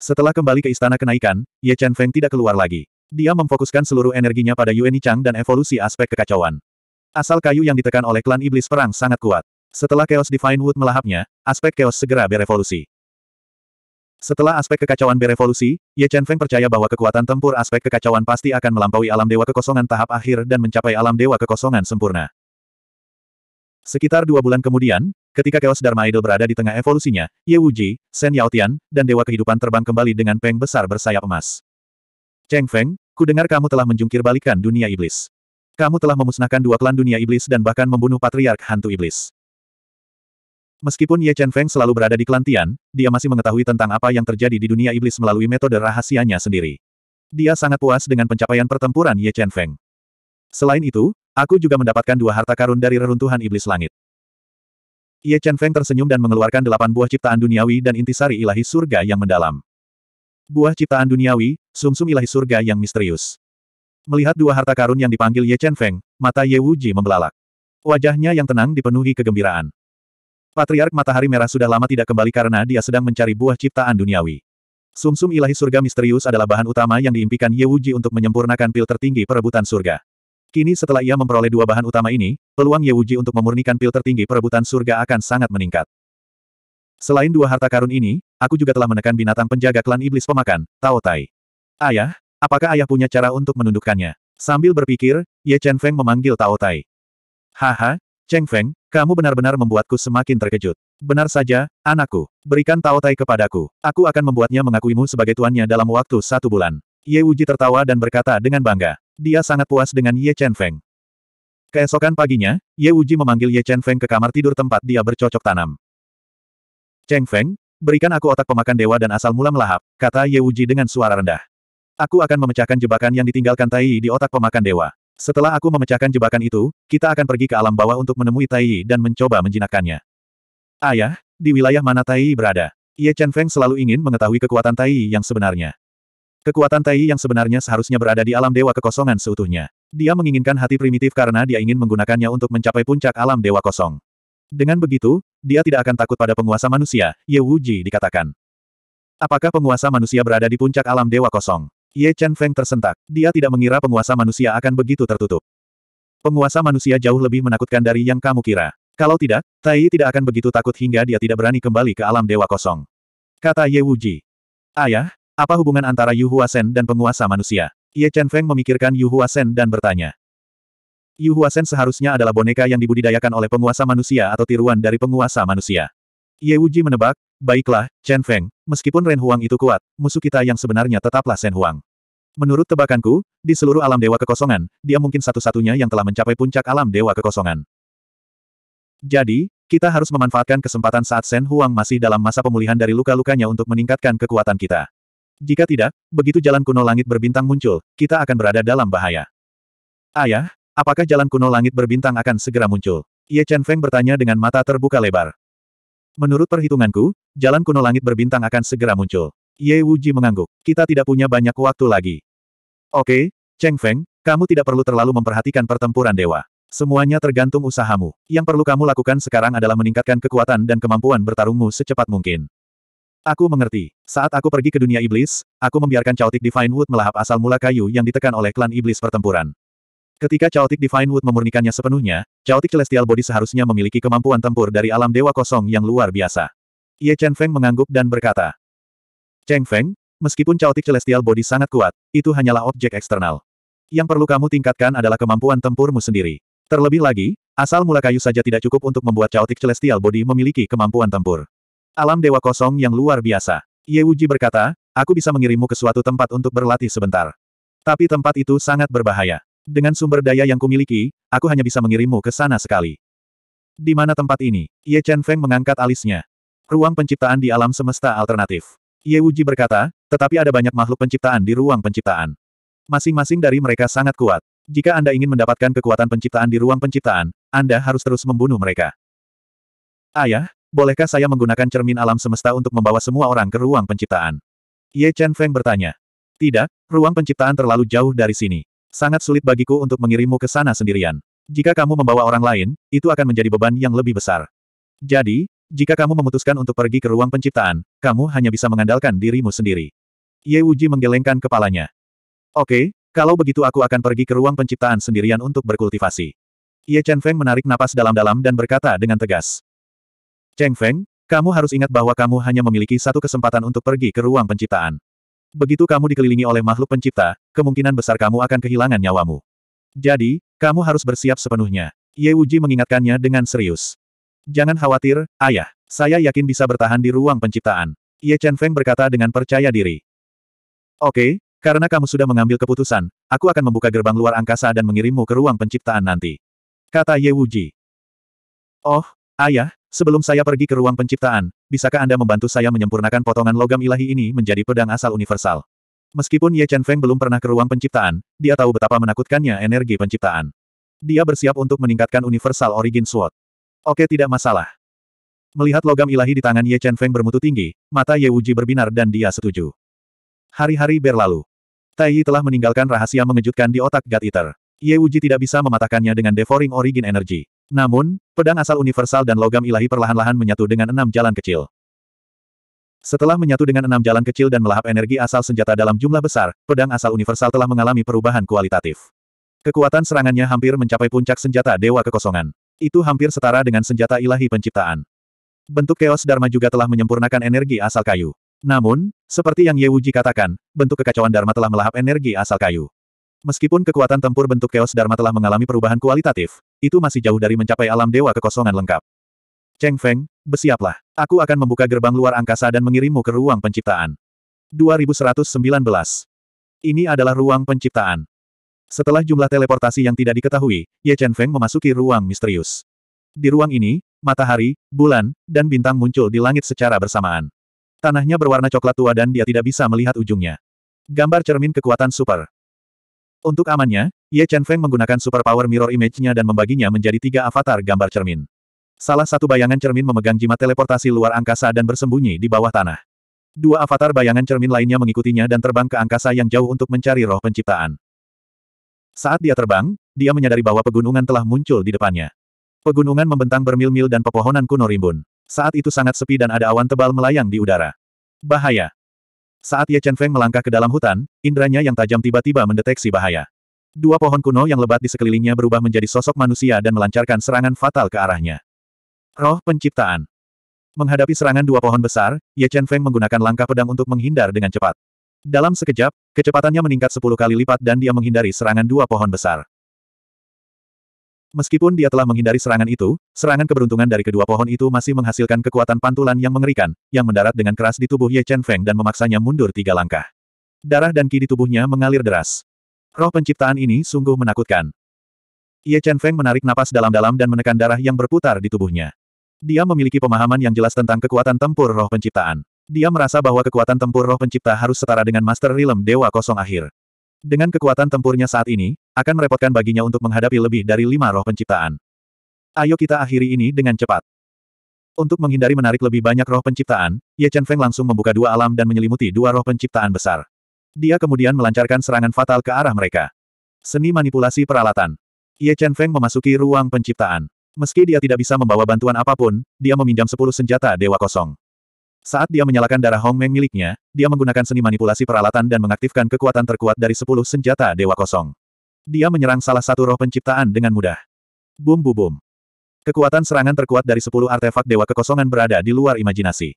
Setelah kembali ke istana kenaikan, Ye Chen Feng tidak keluar lagi. Dia memfokuskan seluruh energinya pada Yueni Chang dan evolusi aspek kekacauan. Asal kayu yang ditekan oleh klan iblis perang sangat kuat. Setelah Chaos Divine Wood melahapnya, aspek Chaos segera berevolusi. Setelah aspek kekacauan berevolusi, Ye Chen Feng percaya bahwa kekuatan tempur aspek kekacauan pasti akan melampaui alam dewa kekosongan tahap akhir dan mencapai alam dewa kekosongan sempurna. Sekitar dua bulan kemudian, ketika Chaos Dharma Idol berada di tengah evolusinya, Ye Wuji, Shen Tian, dan Dewa Kehidupan terbang kembali dengan peng besar bersayap emas. Cheng Feng, ku dengar kamu telah menjungkir balikan dunia iblis. Kamu telah memusnahkan dua klan dunia iblis dan bahkan membunuh patriark hantu iblis. Meskipun Ye Chen Feng selalu berada di klan Tian, dia masih mengetahui tentang apa yang terjadi di dunia iblis melalui metode rahasianya sendiri. Dia sangat puas dengan pencapaian pertempuran Ye Chen Feng. Selain itu, aku juga mendapatkan dua harta karun dari reruntuhan iblis langit. Ye Chen Feng tersenyum dan mengeluarkan delapan buah ciptaan duniawi dan intisari ilahi surga yang mendalam. Buah ciptaan duniawi, sumsum -sum ilahi surga yang misterius. Melihat dua harta karun yang dipanggil Ye Chen Feng, mata Ye Wuji membelalak. Wajahnya yang tenang dipenuhi kegembiraan. Patriark Matahari Merah sudah lama tidak kembali karena dia sedang mencari buah ciptaan duniawi. Sumsum -sum ilahi surga misterius adalah bahan utama yang diimpikan Ye Wuji untuk menyempurnakan pil tertinggi perebutan surga. Kini setelah ia memperoleh dua bahan utama ini, peluang Ye Wuji untuk memurnikan pil tertinggi perebutan surga akan sangat meningkat. Selain dua harta karun ini, aku juga telah menekan binatang penjaga klan iblis pemakan, Tao Tai. Ayah, Apakah ayah punya cara untuk menundukkannya? Sambil berpikir, Ye Chen Feng memanggil Tao Tai. Haha, Cheng Feng, kamu benar-benar membuatku semakin terkejut. Benar saja, anakku. Berikan Tao Tai kepadaku. Aku akan membuatnya mengakuimu sebagai tuannya dalam waktu satu bulan. Ye Wuji tertawa dan berkata dengan bangga. Dia sangat puas dengan Ye Chen Feng. Keesokan paginya, Ye Wuji memanggil Ye Chen Feng ke kamar tidur tempat dia bercocok tanam. Cheng Feng, berikan aku otak pemakan dewa dan asal mula melahap, kata Ye Wuji dengan suara rendah. Aku akan memecahkan jebakan yang ditinggalkan Tai Yi di otak pemakan dewa. Setelah aku memecahkan jebakan itu, kita akan pergi ke alam bawah untuk menemui Tai Yi dan mencoba menjinakkannya. Ayah, di wilayah mana Tai Yi berada? Ye Chen Feng selalu ingin mengetahui kekuatan Tai Yi yang sebenarnya. Kekuatan Tai Yi yang sebenarnya seharusnya berada di alam dewa kekosongan seutuhnya. Dia menginginkan hati primitif karena dia ingin menggunakannya untuk mencapai puncak alam dewa kosong. Dengan begitu, dia tidak akan takut pada penguasa manusia, Ye Wuji dikatakan. Apakah penguasa manusia berada di puncak alam dewa kosong? Ye Chen Feng tersentak. Dia tidak mengira penguasa manusia akan begitu tertutup. Penguasa manusia jauh lebih menakutkan dari yang kamu kira. Kalau tidak, Tai tidak akan begitu takut hingga dia tidak berani kembali ke alam dewa kosong. Kata Ye Wuji. Ayah, apa hubungan antara Yu Huasen dan penguasa manusia? Ye Chen Feng memikirkan Yu Huasen dan bertanya. Yu Huasen seharusnya adalah boneka yang dibudidayakan oleh penguasa manusia atau tiruan dari penguasa manusia. Ye Wuji menebak, baiklah, Chen Feng, meskipun Ren Huang itu kuat, musuh kita yang sebenarnya tetaplah Shen Huang. Menurut tebakanku, di seluruh alam dewa kekosongan, dia mungkin satu-satunya yang telah mencapai puncak alam dewa kekosongan. Jadi, kita harus memanfaatkan kesempatan saat Shen Huang masih dalam masa pemulihan dari luka-lukanya untuk meningkatkan kekuatan kita. Jika tidak, begitu jalan kuno langit berbintang muncul, kita akan berada dalam bahaya. Ayah, apakah jalan kuno langit berbintang akan segera muncul? Ye Chen Feng bertanya dengan mata terbuka lebar. Menurut perhitunganku, jalan kuno langit berbintang akan segera muncul. Ye Wuji mengangguk. Kita tidak punya banyak waktu lagi. Oke, Cheng Feng, kamu tidak perlu terlalu memperhatikan pertempuran dewa. Semuanya tergantung usahamu. Yang perlu kamu lakukan sekarang adalah meningkatkan kekuatan dan kemampuan bertarungmu secepat mungkin. Aku mengerti. Saat aku pergi ke dunia iblis, aku membiarkan Chaotic Divine Wood melahap asal mula kayu yang ditekan oleh klan iblis pertempuran. Ketika Chaotic Divine Wood memurnikannya sepenuhnya, Chaotic Celestial Body seharusnya memiliki kemampuan tempur dari alam dewa kosong yang luar biasa. Ye Chen Feng mengangguk dan berkata, Cheng Feng, meskipun Chaotic Celestial Body sangat kuat, itu hanyalah objek eksternal. Yang perlu kamu tingkatkan adalah kemampuan tempurmu sendiri. Terlebih lagi, asal mula kayu saja tidak cukup untuk membuat Chaotic Celestial Body memiliki kemampuan tempur. Alam dewa kosong yang luar biasa. Ye Wuji berkata, aku bisa mengirimmu ke suatu tempat untuk berlatih sebentar. Tapi tempat itu sangat berbahaya. Dengan sumber daya yang kumiliki, aku hanya bisa mengirimmu ke sana sekali. Di mana tempat ini? Ye Chen Feng mengangkat alisnya. Ruang penciptaan di alam semesta alternatif. Ye Wuji berkata, tetapi ada banyak makhluk penciptaan di ruang penciptaan. Masing-masing dari mereka sangat kuat. Jika Anda ingin mendapatkan kekuatan penciptaan di ruang penciptaan, Anda harus terus membunuh mereka. Ayah, bolehkah saya menggunakan cermin alam semesta untuk membawa semua orang ke ruang penciptaan? Ye Chen Feng bertanya. Tidak, ruang penciptaan terlalu jauh dari sini. Sangat sulit bagiku untuk mengirimmu ke sana sendirian. Jika kamu membawa orang lain, itu akan menjadi beban yang lebih besar. Jadi, jika kamu memutuskan untuk pergi ke ruang penciptaan, kamu hanya bisa mengandalkan dirimu sendiri. Ye Wuji menggelengkan kepalanya. Oke, kalau begitu aku akan pergi ke ruang penciptaan sendirian untuk berkultivasi. Ye Chen Feng menarik napas dalam-dalam dan berkata dengan tegas. Cheng Feng, kamu harus ingat bahwa kamu hanya memiliki satu kesempatan untuk pergi ke ruang penciptaan. Begitu kamu dikelilingi oleh makhluk pencipta, kemungkinan besar kamu akan kehilangan nyawamu. Jadi, kamu harus bersiap sepenuhnya. Ye Uji mengingatkannya dengan serius. Jangan khawatir, ayah. Saya yakin bisa bertahan di ruang penciptaan. Ye Chen Feng berkata dengan percaya diri. Oke, karena kamu sudah mengambil keputusan, aku akan membuka gerbang luar angkasa dan mengirimmu ke ruang penciptaan nanti. Kata Ye Wuji. Oh, ayah, Sebelum saya pergi ke ruang penciptaan, bisakah Anda membantu saya menyempurnakan potongan logam ilahi ini menjadi pedang asal universal? Meskipun Ye Chen Feng belum pernah ke ruang penciptaan, dia tahu betapa menakutkannya energi penciptaan. Dia bersiap untuk meningkatkan universal origin sword. Oke tidak masalah. Melihat logam ilahi di tangan Ye Chen Feng bermutu tinggi, mata Ye Wuji berbinar dan dia setuju. Hari-hari berlalu. Tai Yi telah meninggalkan rahasia mengejutkan di otak God Eater. Ye Wuji tidak bisa mematahkannya dengan devouring origin energy. Namun, pedang asal universal dan logam ilahi perlahan-lahan menyatu dengan enam jalan kecil. Setelah menyatu dengan enam jalan kecil dan melahap energi asal senjata dalam jumlah besar, pedang asal universal telah mengalami perubahan kualitatif. Kekuatan serangannya hampir mencapai puncak senjata Dewa Kekosongan. Itu hampir setara dengan senjata ilahi penciptaan. Bentuk Chaos Dharma juga telah menyempurnakan energi asal kayu. Namun, seperti yang Ye Wuji katakan, bentuk kekacauan Dharma telah melahap energi asal kayu. Meskipun kekuatan tempur bentuk Chaos Dharma telah mengalami perubahan kualitatif, itu masih jauh dari mencapai alam dewa kekosongan lengkap. Cheng Feng, bersiaplah. Aku akan membuka gerbang luar angkasa dan mengirimmu ke ruang penciptaan. 2119. Ini adalah ruang penciptaan. Setelah jumlah teleportasi yang tidak diketahui, Ye Chen Feng memasuki ruang misterius. Di ruang ini, matahari, bulan, dan bintang muncul di langit secara bersamaan. Tanahnya berwarna coklat tua dan dia tidak bisa melihat ujungnya. Gambar cermin kekuatan super. Untuk amannya, Ye Chen Feng menggunakan superpower mirror image-nya dan membaginya menjadi tiga avatar gambar cermin. Salah satu bayangan cermin memegang jimat teleportasi luar angkasa dan bersembunyi di bawah tanah. Dua avatar bayangan cermin lainnya mengikutinya dan terbang ke angkasa yang jauh untuk mencari roh penciptaan. Saat dia terbang, dia menyadari bahwa pegunungan telah muncul di depannya. Pegunungan membentang bermil-mil dan pepohonan kuno rimbun. Saat itu sangat sepi dan ada awan tebal melayang di udara. Bahaya. Saat Ye Chen Feng melangkah ke dalam hutan, indranya yang tajam tiba-tiba mendeteksi bahaya. Dua pohon kuno yang lebat di sekelilingnya berubah menjadi sosok manusia dan melancarkan serangan fatal ke arahnya. Roh penciptaan. Menghadapi serangan dua pohon besar, Ye Chen Feng menggunakan langkah pedang untuk menghindar dengan cepat. Dalam sekejap, kecepatannya meningkat sepuluh kali lipat dan dia menghindari serangan dua pohon besar. Meskipun dia telah menghindari serangan itu, serangan keberuntungan dari kedua pohon itu masih menghasilkan kekuatan pantulan yang mengerikan, yang mendarat dengan keras di tubuh Ye Chen Feng dan memaksanya mundur tiga langkah. Darah dan ki di tubuhnya mengalir deras. Roh penciptaan ini sungguh menakutkan. Ye Chen Feng menarik napas dalam-dalam dan menekan darah yang berputar di tubuhnya. Dia memiliki pemahaman yang jelas tentang kekuatan tempur roh penciptaan. Dia merasa bahwa kekuatan tempur roh pencipta harus setara dengan Master Realm Dewa Kosong Akhir. Dengan kekuatan tempurnya saat ini, akan merepotkan baginya untuk menghadapi lebih dari lima roh penciptaan. Ayo kita akhiri ini dengan cepat. Untuk menghindari menarik lebih banyak roh penciptaan, Ye Chen Feng langsung membuka dua alam dan menyelimuti dua roh penciptaan besar. Dia kemudian melancarkan serangan fatal ke arah mereka. Seni manipulasi peralatan. Ye Chen Feng memasuki ruang penciptaan. Meski dia tidak bisa membawa bantuan apapun, dia meminjam sepuluh senjata Dewa Kosong. Saat dia menyalakan darah Hong Meng miliknya, dia menggunakan seni manipulasi peralatan dan mengaktifkan kekuatan terkuat dari sepuluh senjata dewa kosong. Dia menyerang salah satu roh penciptaan dengan mudah. Bum bum bum. Kekuatan serangan terkuat dari sepuluh artefak dewa kekosongan berada di luar imajinasi.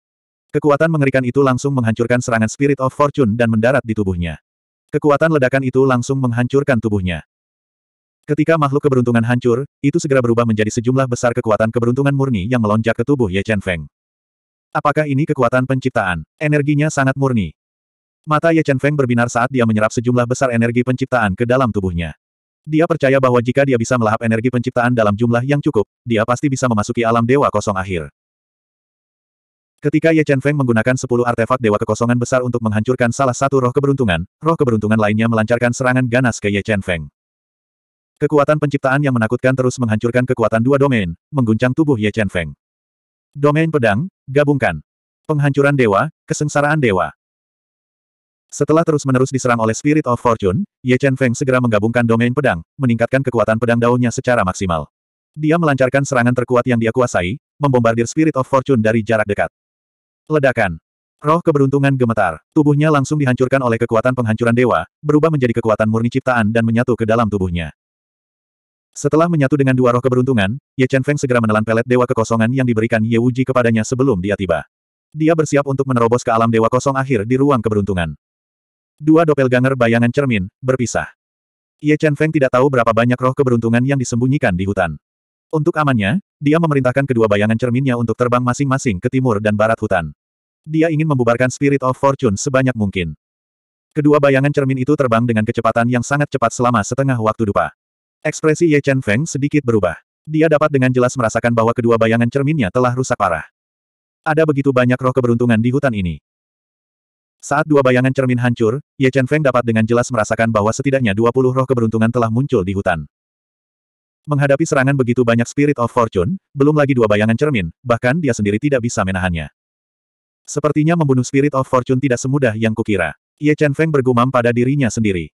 Kekuatan mengerikan itu langsung menghancurkan serangan Spirit of Fortune dan mendarat di tubuhnya. Kekuatan ledakan itu langsung menghancurkan tubuhnya. Ketika makhluk keberuntungan hancur, itu segera berubah menjadi sejumlah besar kekuatan keberuntungan murni yang melonjak ke tubuh Ye Chen Feng. Apakah ini kekuatan penciptaan? Energinya sangat murni. Mata Ye Chen Feng berbinar saat dia menyerap sejumlah besar energi penciptaan ke dalam tubuhnya. Dia percaya bahwa jika dia bisa melahap energi penciptaan dalam jumlah yang cukup, dia pasti bisa memasuki alam dewa kosong akhir. Ketika Ye Chen Feng menggunakan 10 artefak dewa kekosongan besar untuk menghancurkan salah satu roh keberuntungan, roh keberuntungan lainnya melancarkan serangan ganas ke Ye Chen Feng. Kekuatan penciptaan yang menakutkan terus menghancurkan kekuatan dua domain, mengguncang tubuh Ye Chen Feng. Domain pedang, gabungkan. Penghancuran dewa, kesengsaraan dewa. Setelah terus-menerus diserang oleh Spirit of Fortune, Ye Chen Feng segera menggabungkan domain pedang, meningkatkan kekuatan pedang daunnya secara maksimal. Dia melancarkan serangan terkuat yang dia kuasai, membombardir Spirit of Fortune dari jarak dekat. Ledakan. Roh keberuntungan gemetar. Tubuhnya langsung dihancurkan oleh kekuatan penghancuran dewa, berubah menjadi kekuatan murni ciptaan dan menyatu ke dalam tubuhnya. Setelah menyatu dengan dua roh keberuntungan, Ye Chen Feng segera menelan pelet dewa kekosongan yang diberikan Ye Wuji kepadanya sebelum dia tiba. Dia bersiap untuk menerobos ke alam dewa kosong akhir di ruang keberuntungan. Dua dopel ganger bayangan cermin, berpisah. Ye Chen Feng tidak tahu berapa banyak roh keberuntungan yang disembunyikan di hutan. Untuk amannya, dia memerintahkan kedua bayangan cerminnya untuk terbang masing-masing ke timur dan barat hutan. Dia ingin membubarkan Spirit of Fortune sebanyak mungkin. Kedua bayangan cermin itu terbang dengan kecepatan yang sangat cepat selama setengah waktu dupa. Ekspresi Ye Chen Feng sedikit berubah. Dia dapat dengan jelas merasakan bahwa kedua bayangan cerminnya telah rusak parah. Ada begitu banyak roh keberuntungan di hutan ini. Saat dua bayangan cermin hancur, Ye Chen Feng dapat dengan jelas merasakan bahwa setidaknya 20 roh keberuntungan telah muncul di hutan. Menghadapi serangan begitu banyak Spirit of Fortune, belum lagi dua bayangan cermin, bahkan dia sendiri tidak bisa menahannya. Sepertinya membunuh Spirit of Fortune tidak semudah yang kukira. Ye Chen Feng bergumam pada dirinya sendiri.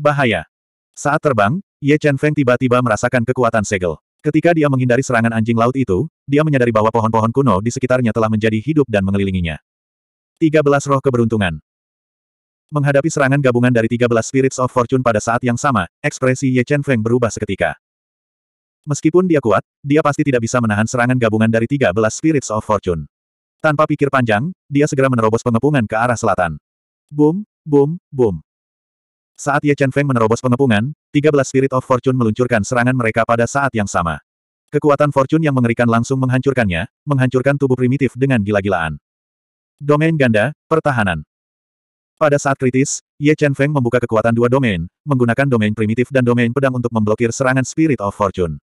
Bahaya. Saat terbang, Ye Chen Feng tiba-tiba merasakan kekuatan segel. Ketika dia menghindari serangan anjing laut itu, dia menyadari bahwa pohon-pohon kuno di sekitarnya telah menjadi hidup dan mengelilinginya. 13 Roh Keberuntungan Menghadapi serangan gabungan dari 13 Spirits of Fortune pada saat yang sama, ekspresi Ye Chen Feng berubah seketika. Meskipun dia kuat, dia pasti tidak bisa menahan serangan gabungan dari 13 Spirits of Fortune. Tanpa pikir panjang, dia segera menerobos pengepungan ke arah selatan. Boom, boom, boom. Saat Ye Chen Feng menerobos pengepungan, 13 Spirit of Fortune meluncurkan serangan mereka pada saat yang sama. Kekuatan Fortune yang mengerikan langsung menghancurkannya, menghancurkan tubuh primitif dengan gila-gilaan. Domain ganda, pertahanan. Pada saat kritis, Ye Chen Feng membuka kekuatan dua domain, menggunakan domain primitif dan domain pedang untuk memblokir serangan Spirit of Fortune.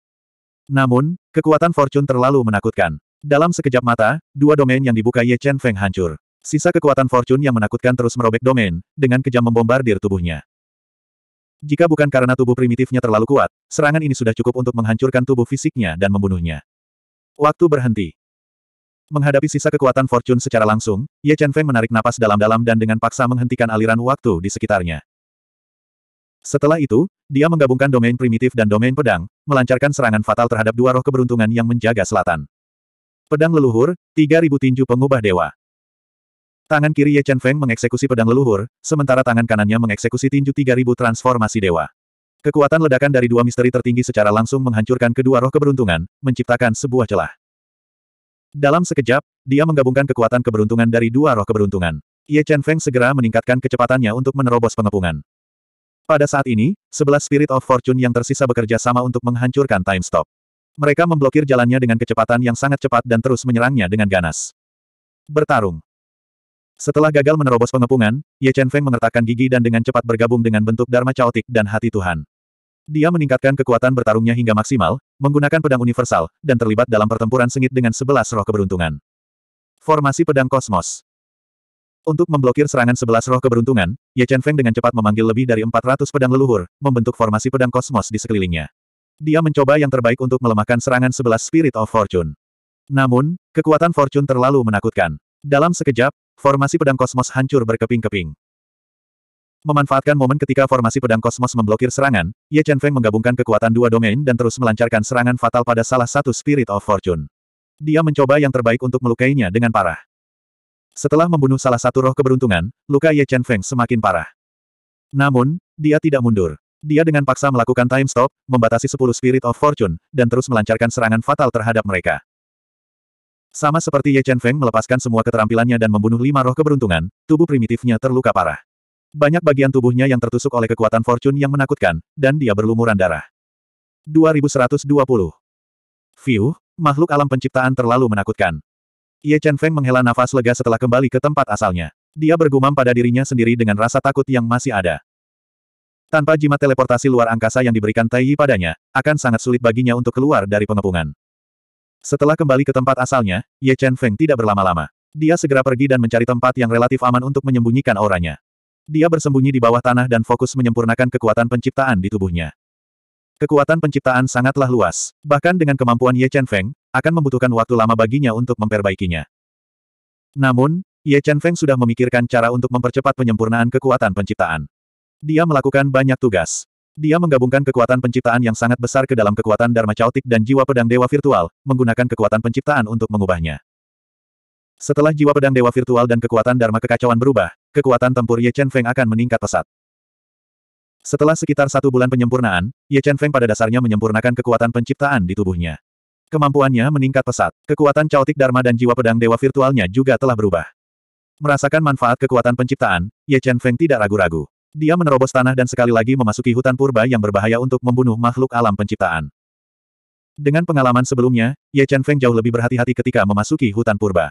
Namun, kekuatan Fortune terlalu menakutkan. Dalam sekejap mata, dua domain yang dibuka Ye Chen Feng hancur. Sisa kekuatan Fortune yang menakutkan terus merobek domain, dengan kejam membombardir tubuhnya. Jika bukan karena tubuh primitifnya terlalu kuat, serangan ini sudah cukup untuk menghancurkan tubuh fisiknya dan membunuhnya. Waktu berhenti. Menghadapi sisa kekuatan Fortune secara langsung, Ye Chen Feng menarik napas dalam-dalam dan dengan paksa menghentikan aliran waktu di sekitarnya. Setelah itu, dia menggabungkan domain primitif dan domain pedang, melancarkan serangan fatal terhadap dua roh keberuntungan yang menjaga selatan. Pedang leluhur, 3000 tinju pengubah dewa. Tangan kiri Ye Chen Feng mengeksekusi pedang leluhur, sementara tangan kanannya mengeksekusi tinju 3000 transformasi dewa. Kekuatan ledakan dari dua misteri tertinggi secara langsung menghancurkan kedua roh keberuntungan, menciptakan sebuah celah. Dalam sekejap, dia menggabungkan kekuatan keberuntungan dari dua roh keberuntungan. Ye Chen Feng segera meningkatkan kecepatannya untuk menerobos pengepungan. Pada saat ini, sebelas Spirit of Fortune yang tersisa bekerja sama untuk menghancurkan Time Stop. Mereka memblokir jalannya dengan kecepatan yang sangat cepat dan terus menyerangnya dengan ganas. Bertarung. Setelah gagal menerobos pengepungan, Ye Chen Feng mengertakkan gigi dan dengan cepat bergabung dengan bentuk Dharma Chaotic dan Hati Tuhan. Dia meningkatkan kekuatan bertarungnya hingga maksimal, menggunakan pedang universal, dan terlibat dalam pertempuran sengit dengan sebelas roh keberuntungan. Formasi Pedang Kosmos Untuk memblokir serangan sebelas roh keberuntungan, Ye Chen Feng dengan cepat memanggil lebih dari 400 pedang leluhur, membentuk formasi pedang kosmos di sekelilingnya. Dia mencoba yang terbaik untuk melemahkan serangan sebelas Spirit of Fortune. Namun, kekuatan Fortune terlalu menakutkan. Dalam sekejap, Formasi pedang kosmos hancur berkeping-keping. Memanfaatkan momen ketika formasi pedang kosmos memblokir serangan, Ye Chen Feng menggabungkan kekuatan dua domain dan terus melancarkan serangan fatal pada salah satu Spirit of Fortune. Dia mencoba yang terbaik untuk melukainya dengan parah. Setelah membunuh salah satu roh keberuntungan, luka Ye Chen Feng semakin parah. Namun, dia tidak mundur. Dia dengan paksa melakukan time stop, membatasi 10 Spirit of Fortune, dan terus melancarkan serangan fatal terhadap mereka. Sama seperti Ye Chen Feng melepaskan semua keterampilannya dan membunuh lima roh keberuntungan, tubuh primitifnya terluka parah. Banyak bagian tubuhnya yang tertusuk oleh kekuatan fortune yang menakutkan, dan dia berlumuran darah. 2120. View, makhluk alam penciptaan terlalu menakutkan. Ye Chen Feng menghela nafas lega setelah kembali ke tempat asalnya. Dia bergumam pada dirinya sendiri dengan rasa takut yang masih ada. Tanpa jimat teleportasi luar angkasa yang diberikan Tai Yi padanya, akan sangat sulit baginya untuk keluar dari pengepungan. Setelah kembali ke tempat asalnya, Ye Chen Feng tidak berlama-lama. Dia segera pergi dan mencari tempat yang relatif aman untuk menyembunyikan auranya. Dia bersembunyi di bawah tanah dan fokus menyempurnakan kekuatan penciptaan di tubuhnya. Kekuatan penciptaan sangatlah luas. Bahkan dengan kemampuan Ye Chen Feng, akan membutuhkan waktu lama baginya untuk memperbaikinya. Namun, Ye Chen Feng sudah memikirkan cara untuk mempercepat penyempurnaan kekuatan penciptaan. Dia melakukan banyak tugas. Dia menggabungkan kekuatan penciptaan yang sangat besar ke dalam kekuatan Dharma Chaotic dan jiwa pedang dewa virtual, menggunakan kekuatan penciptaan untuk mengubahnya. Setelah jiwa pedang dewa virtual dan kekuatan Dharma kekacauan berubah, kekuatan tempur Ye Chen Feng akan meningkat pesat. Setelah sekitar satu bulan penyempurnaan, Ye Chen Feng pada dasarnya menyempurnakan kekuatan penciptaan di tubuhnya. Kemampuannya meningkat pesat. Kekuatan caotik dharma dan jiwa pedang dewa virtualnya juga telah berubah. Merasakan manfaat kekuatan penciptaan, Ye Chen Feng tidak ragu-ragu. Dia menerobos tanah dan sekali lagi memasuki hutan purba yang berbahaya untuk membunuh makhluk alam penciptaan. Dengan pengalaman sebelumnya, Ye Chen Feng jauh lebih berhati-hati ketika memasuki hutan purba.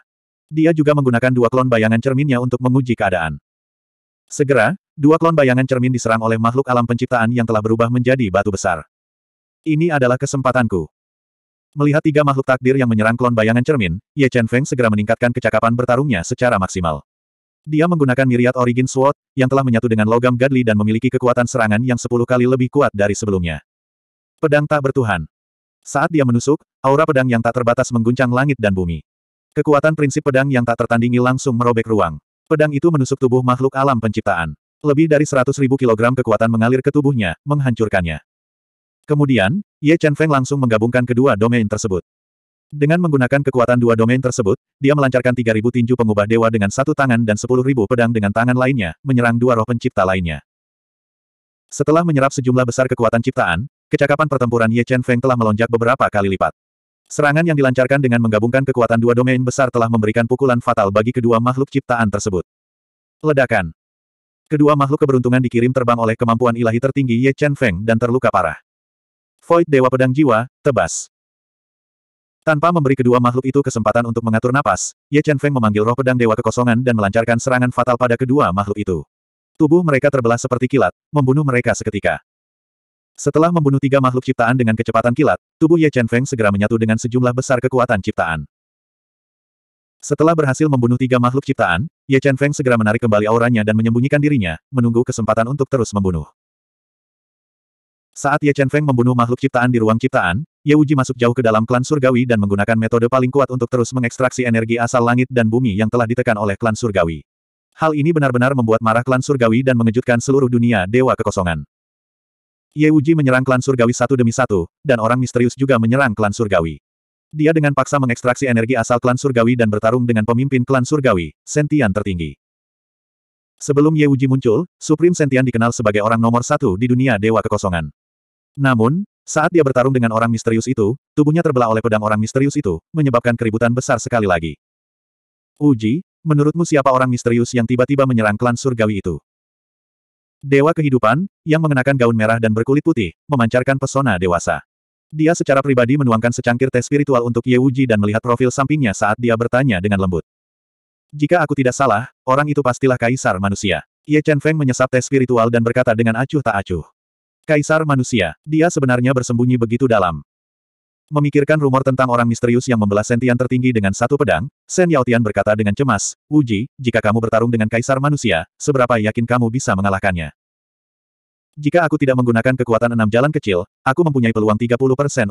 Dia juga menggunakan dua klon bayangan cerminnya untuk menguji keadaan. Segera, dua klon bayangan cermin diserang oleh makhluk alam penciptaan yang telah berubah menjadi batu besar. Ini adalah kesempatanku. Melihat tiga makhluk takdir yang menyerang klon bayangan cermin, Ye Chen Feng segera meningkatkan kecakapan bertarungnya secara maksimal. Dia menggunakan miriat Origin Sword, yang telah menyatu dengan logam Gadli dan memiliki kekuatan serangan yang sepuluh kali lebih kuat dari sebelumnya. Pedang tak bertuhan. Saat dia menusuk, aura pedang yang tak terbatas mengguncang langit dan bumi. Kekuatan prinsip pedang yang tak tertandingi langsung merobek ruang. Pedang itu menusuk tubuh makhluk alam penciptaan. Lebih dari seratus ribu kilogram kekuatan mengalir ke tubuhnya, menghancurkannya. Kemudian, Ye Chen Feng langsung menggabungkan kedua domain tersebut. Dengan menggunakan kekuatan dua domain tersebut, dia melancarkan 3.000 tinju pengubah dewa dengan satu tangan dan 10.000 pedang dengan tangan lainnya, menyerang dua roh pencipta lainnya. Setelah menyerap sejumlah besar kekuatan ciptaan, kecakapan pertempuran Ye Chen Feng telah melonjak beberapa kali lipat. Serangan yang dilancarkan dengan menggabungkan kekuatan dua domain besar telah memberikan pukulan fatal bagi kedua makhluk ciptaan tersebut. Ledakan. Kedua makhluk keberuntungan dikirim terbang oleh kemampuan ilahi tertinggi Ye Chen Feng dan terluka parah. Void Dewa Pedang Jiwa, tebas. Tanpa memberi kedua makhluk itu kesempatan untuk mengatur napas, Ye Chen Feng memanggil roh pedang dewa kekosongan dan melancarkan serangan fatal pada kedua makhluk itu. Tubuh mereka terbelah seperti kilat, membunuh mereka seketika. Setelah membunuh tiga makhluk ciptaan dengan kecepatan kilat, tubuh Ye Chen Feng segera menyatu dengan sejumlah besar kekuatan ciptaan. Setelah berhasil membunuh tiga makhluk ciptaan, Ye Chen Feng segera menarik kembali auranya dan menyembunyikan dirinya, menunggu kesempatan untuk terus membunuh. Saat Ye Chen Feng membunuh makhluk ciptaan di ruang ciptaan, Yewuji masuk jauh ke dalam klan surgawi dan menggunakan metode paling kuat untuk terus mengekstraksi energi asal langit dan bumi yang telah ditekan oleh klan surgawi. Hal ini benar-benar membuat marah klan surgawi dan mengejutkan seluruh dunia dewa kekosongan. Yewuji menyerang klan surgawi satu demi satu, dan orang misterius juga menyerang klan surgawi. Dia dengan paksa mengekstraksi energi asal klan surgawi dan bertarung dengan pemimpin klan surgawi, Sentian tertinggi. Sebelum Yewuji muncul, Supreme Sentian dikenal sebagai orang nomor satu di dunia dewa kekosongan. Namun, saat dia bertarung dengan orang misterius itu, tubuhnya terbelah oleh pedang orang misterius itu, menyebabkan keributan besar sekali lagi. Uji, menurutmu siapa orang misterius yang tiba-tiba menyerang klan surgawi itu? Dewa kehidupan, yang mengenakan gaun merah dan berkulit putih, memancarkan pesona dewasa. Dia secara pribadi menuangkan secangkir teh spiritual untuk Ye Uji dan melihat profil sampingnya saat dia bertanya dengan lembut. Jika aku tidak salah, orang itu pastilah kaisar manusia. Ye Chen Feng menyesap teh spiritual dan berkata dengan acuh tak acuh. Kaisar manusia, dia sebenarnya bersembunyi begitu dalam. Memikirkan rumor tentang orang misterius yang membelah sentian tertinggi dengan satu pedang, Yao Yautian berkata dengan cemas, Uji, jika kamu bertarung dengan kaisar manusia, seberapa yakin kamu bisa mengalahkannya? Jika aku tidak menggunakan kekuatan enam jalan kecil, aku mempunyai peluang 30%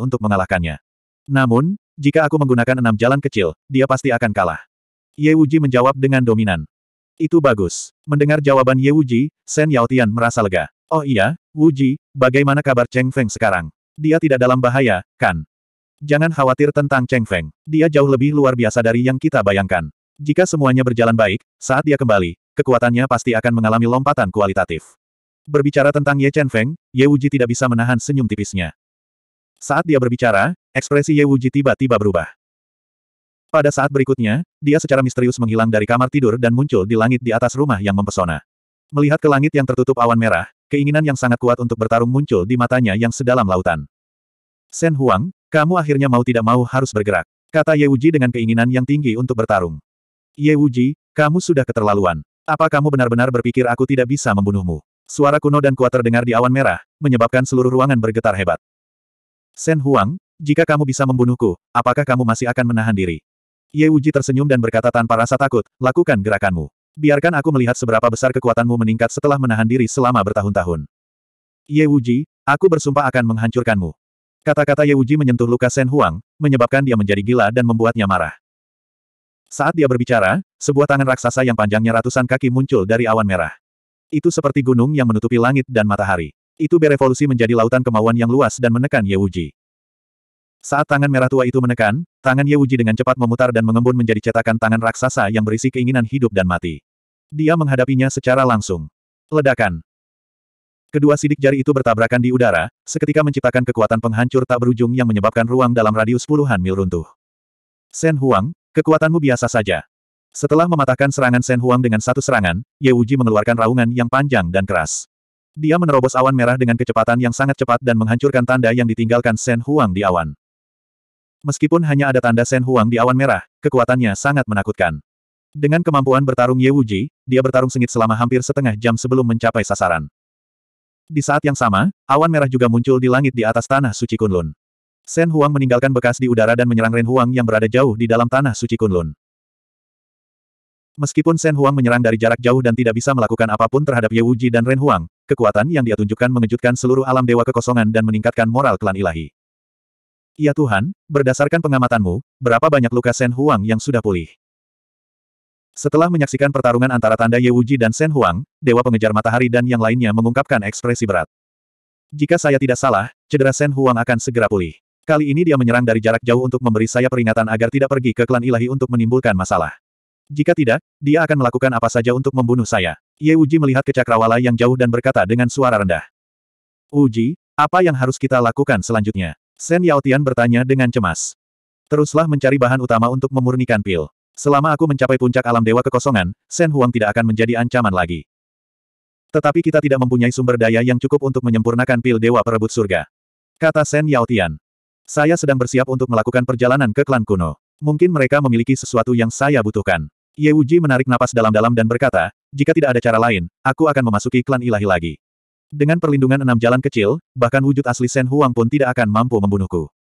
untuk mengalahkannya. Namun, jika aku menggunakan enam jalan kecil, dia pasti akan kalah. Ye Wuji menjawab dengan dominan. Itu bagus. Mendengar jawaban Ye Wuji, Yao Tian merasa lega. Oh iya, Wuji, bagaimana kabar Cheng Feng sekarang? Dia tidak dalam bahaya, kan? Jangan khawatir tentang Cheng Feng. Dia jauh lebih luar biasa dari yang kita bayangkan. Jika semuanya berjalan baik, saat dia kembali, kekuatannya pasti akan mengalami lompatan kualitatif. Berbicara tentang Ye Chen Feng, Ye Wuji tidak bisa menahan senyum tipisnya. Saat dia berbicara, ekspresi Ye Wuji tiba-tiba berubah. Pada saat berikutnya, dia secara misterius menghilang dari kamar tidur dan muncul di langit di atas rumah yang mempesona. Melihat ke langit yang tertutup awan merah, Keinginan yang sangat kuat untuk bertarung muncul di matanya yang sedalam lautan. Sen Huang, kamu akhirnya mau tidak mau harus bergerak. Kata Ye Wuji dengan keinginan yang tinggi untuk bertarung. Ye Wuji, kamu sudah keterlaluan. Apa kamu benar-benar berpikir aku tidak bisa membunuhmu? Suara kuno dan kuat terdengar di awan merah, menyebabkan seluruh ruangan bergetar hebat. Sen Huang, jika kamu bisa membunuhku, apakah kamu masih akan menahan diri? Ye Wuji tersenyum dan berkata tanpa rasa takut, lakukan gerakanmu. Biarkan aku melihat seberapa besar kekuatanmu meningkat setelah menahan diri selama bertahun-tahun. Ye Wuji, aku bersumpah akan menghancurkanmu. Kata-kata Ye Wuji menyentuh luka Sen Huang, menyebabkan dia menjadi gila dan membuatnya marah. Saat dia berbicara, sebuah tangan raksasa yang panjangnya ratusan kaki muncul dari awan merah. Itu seperti gunung yang menutupi langit dan matahari. Itu berevolusi menjadi lautan kemauan yang luas dan menekan Ye Wuji. Saat tangan merah tua itu menekan, tangan Ye Wuji dengan cepat memutar dan mengembun menjadi cetakan tangan raksasa yang berisi keinginan hidup dan mati. Dia menghadapinya secara langsung. Ledakan. Kedua sidik jari itu bertabrakan di udara, seketika menciptakan kekuatan penghancur tak berujung yang menyebabkan ruang dalam radius puluhan mil runtuh. Sen Huang, kekuatanmu biasa saja. Setelah mematahkan serangan Sen Huang dengan satu serangan, Ye Wuji mengeluarkan raungan yang panjang dan keras. Dia menerobos awan merah dengan kecepatan yang sangat cepat dan menghancurkan tanda yang ditinggalkan Sen Huang di awan. Meskipun hanya ada tanda Sen Huang di awan merah, kekuatannya sangat menakutkan. Dengan kemampuan bertarung Ye Wuji, dia bertarung sengit selama hampir setengah jam sebelum mencapai sasaran. Di saat yang sama, awan merah juga muncul di langit di atas tanah suci Kunlun. Shen Huang meninggalkan bekas di udara dan menyerang Ren Huang yang berada jauh di dalam tanah suci Kunlun. Meskipun Shen Huang menyerang dari jarak jauh dan tidak bisa melakukan apapun terhadap Ye Wuji dan Ren Huang, kekuatan yang dia tunjukkan mengejutkan seluruh alam dewa kekosongan dan meningkatkan moral klan ilahi. Ya Tuhan, berdasarkan pengamatanmu, berapa banyak luka Shen Huang yang sudah pulih? Setelah menyaksikan pertarungan antara tanda Ye Wuji dan Shen Huang, Dewa Pengejar Matahari dan yang lainnya mengungkapkan ekspresi berat. Jika saya tidak salah, cedera Shen Huang akan segera pulih. Kali ini dia menyerang dari jarak jauh untuk memberi saya peringatan agar tidak pergi ke klan ilahi untuk menimbulkan masalah. Jika tidak, dia akan melakukan apa saja untuk membunuh saya. Ye Wuji melihat ke cakrawala yang jauh dan berkata dengan suara rendah. Wuji, apa yang harus kita lakukan selanjutnya? Shen Tian bertanya dengan cemas. Teruslah mencari bahan utama untuk memurnikan pil. Selama aku mencapai puncak alam dewa kekosongan, Shen Huang tidak akan menjadi ancaman lagi. Tetapi kita tidak mempunyai sumber daya yang cukup untuk menyempurnakan pil dewa perebut surga. Kata Shen Yaotian. Saya sedang bersiap untuk melakukan perjalanan ke klan kuno. Mungkin mereka memiliki sesuatu yang saya butuhkan. Ye Wuji menarik napas dalam-dalam dan berkata, jika tidak ada cara lain, aku akan memasuki klan ilahi lagi. Dengan perlindungan enam jalan kecil, bahkan wujud asli Shen Huang pun tidak akan mampu membunuhku.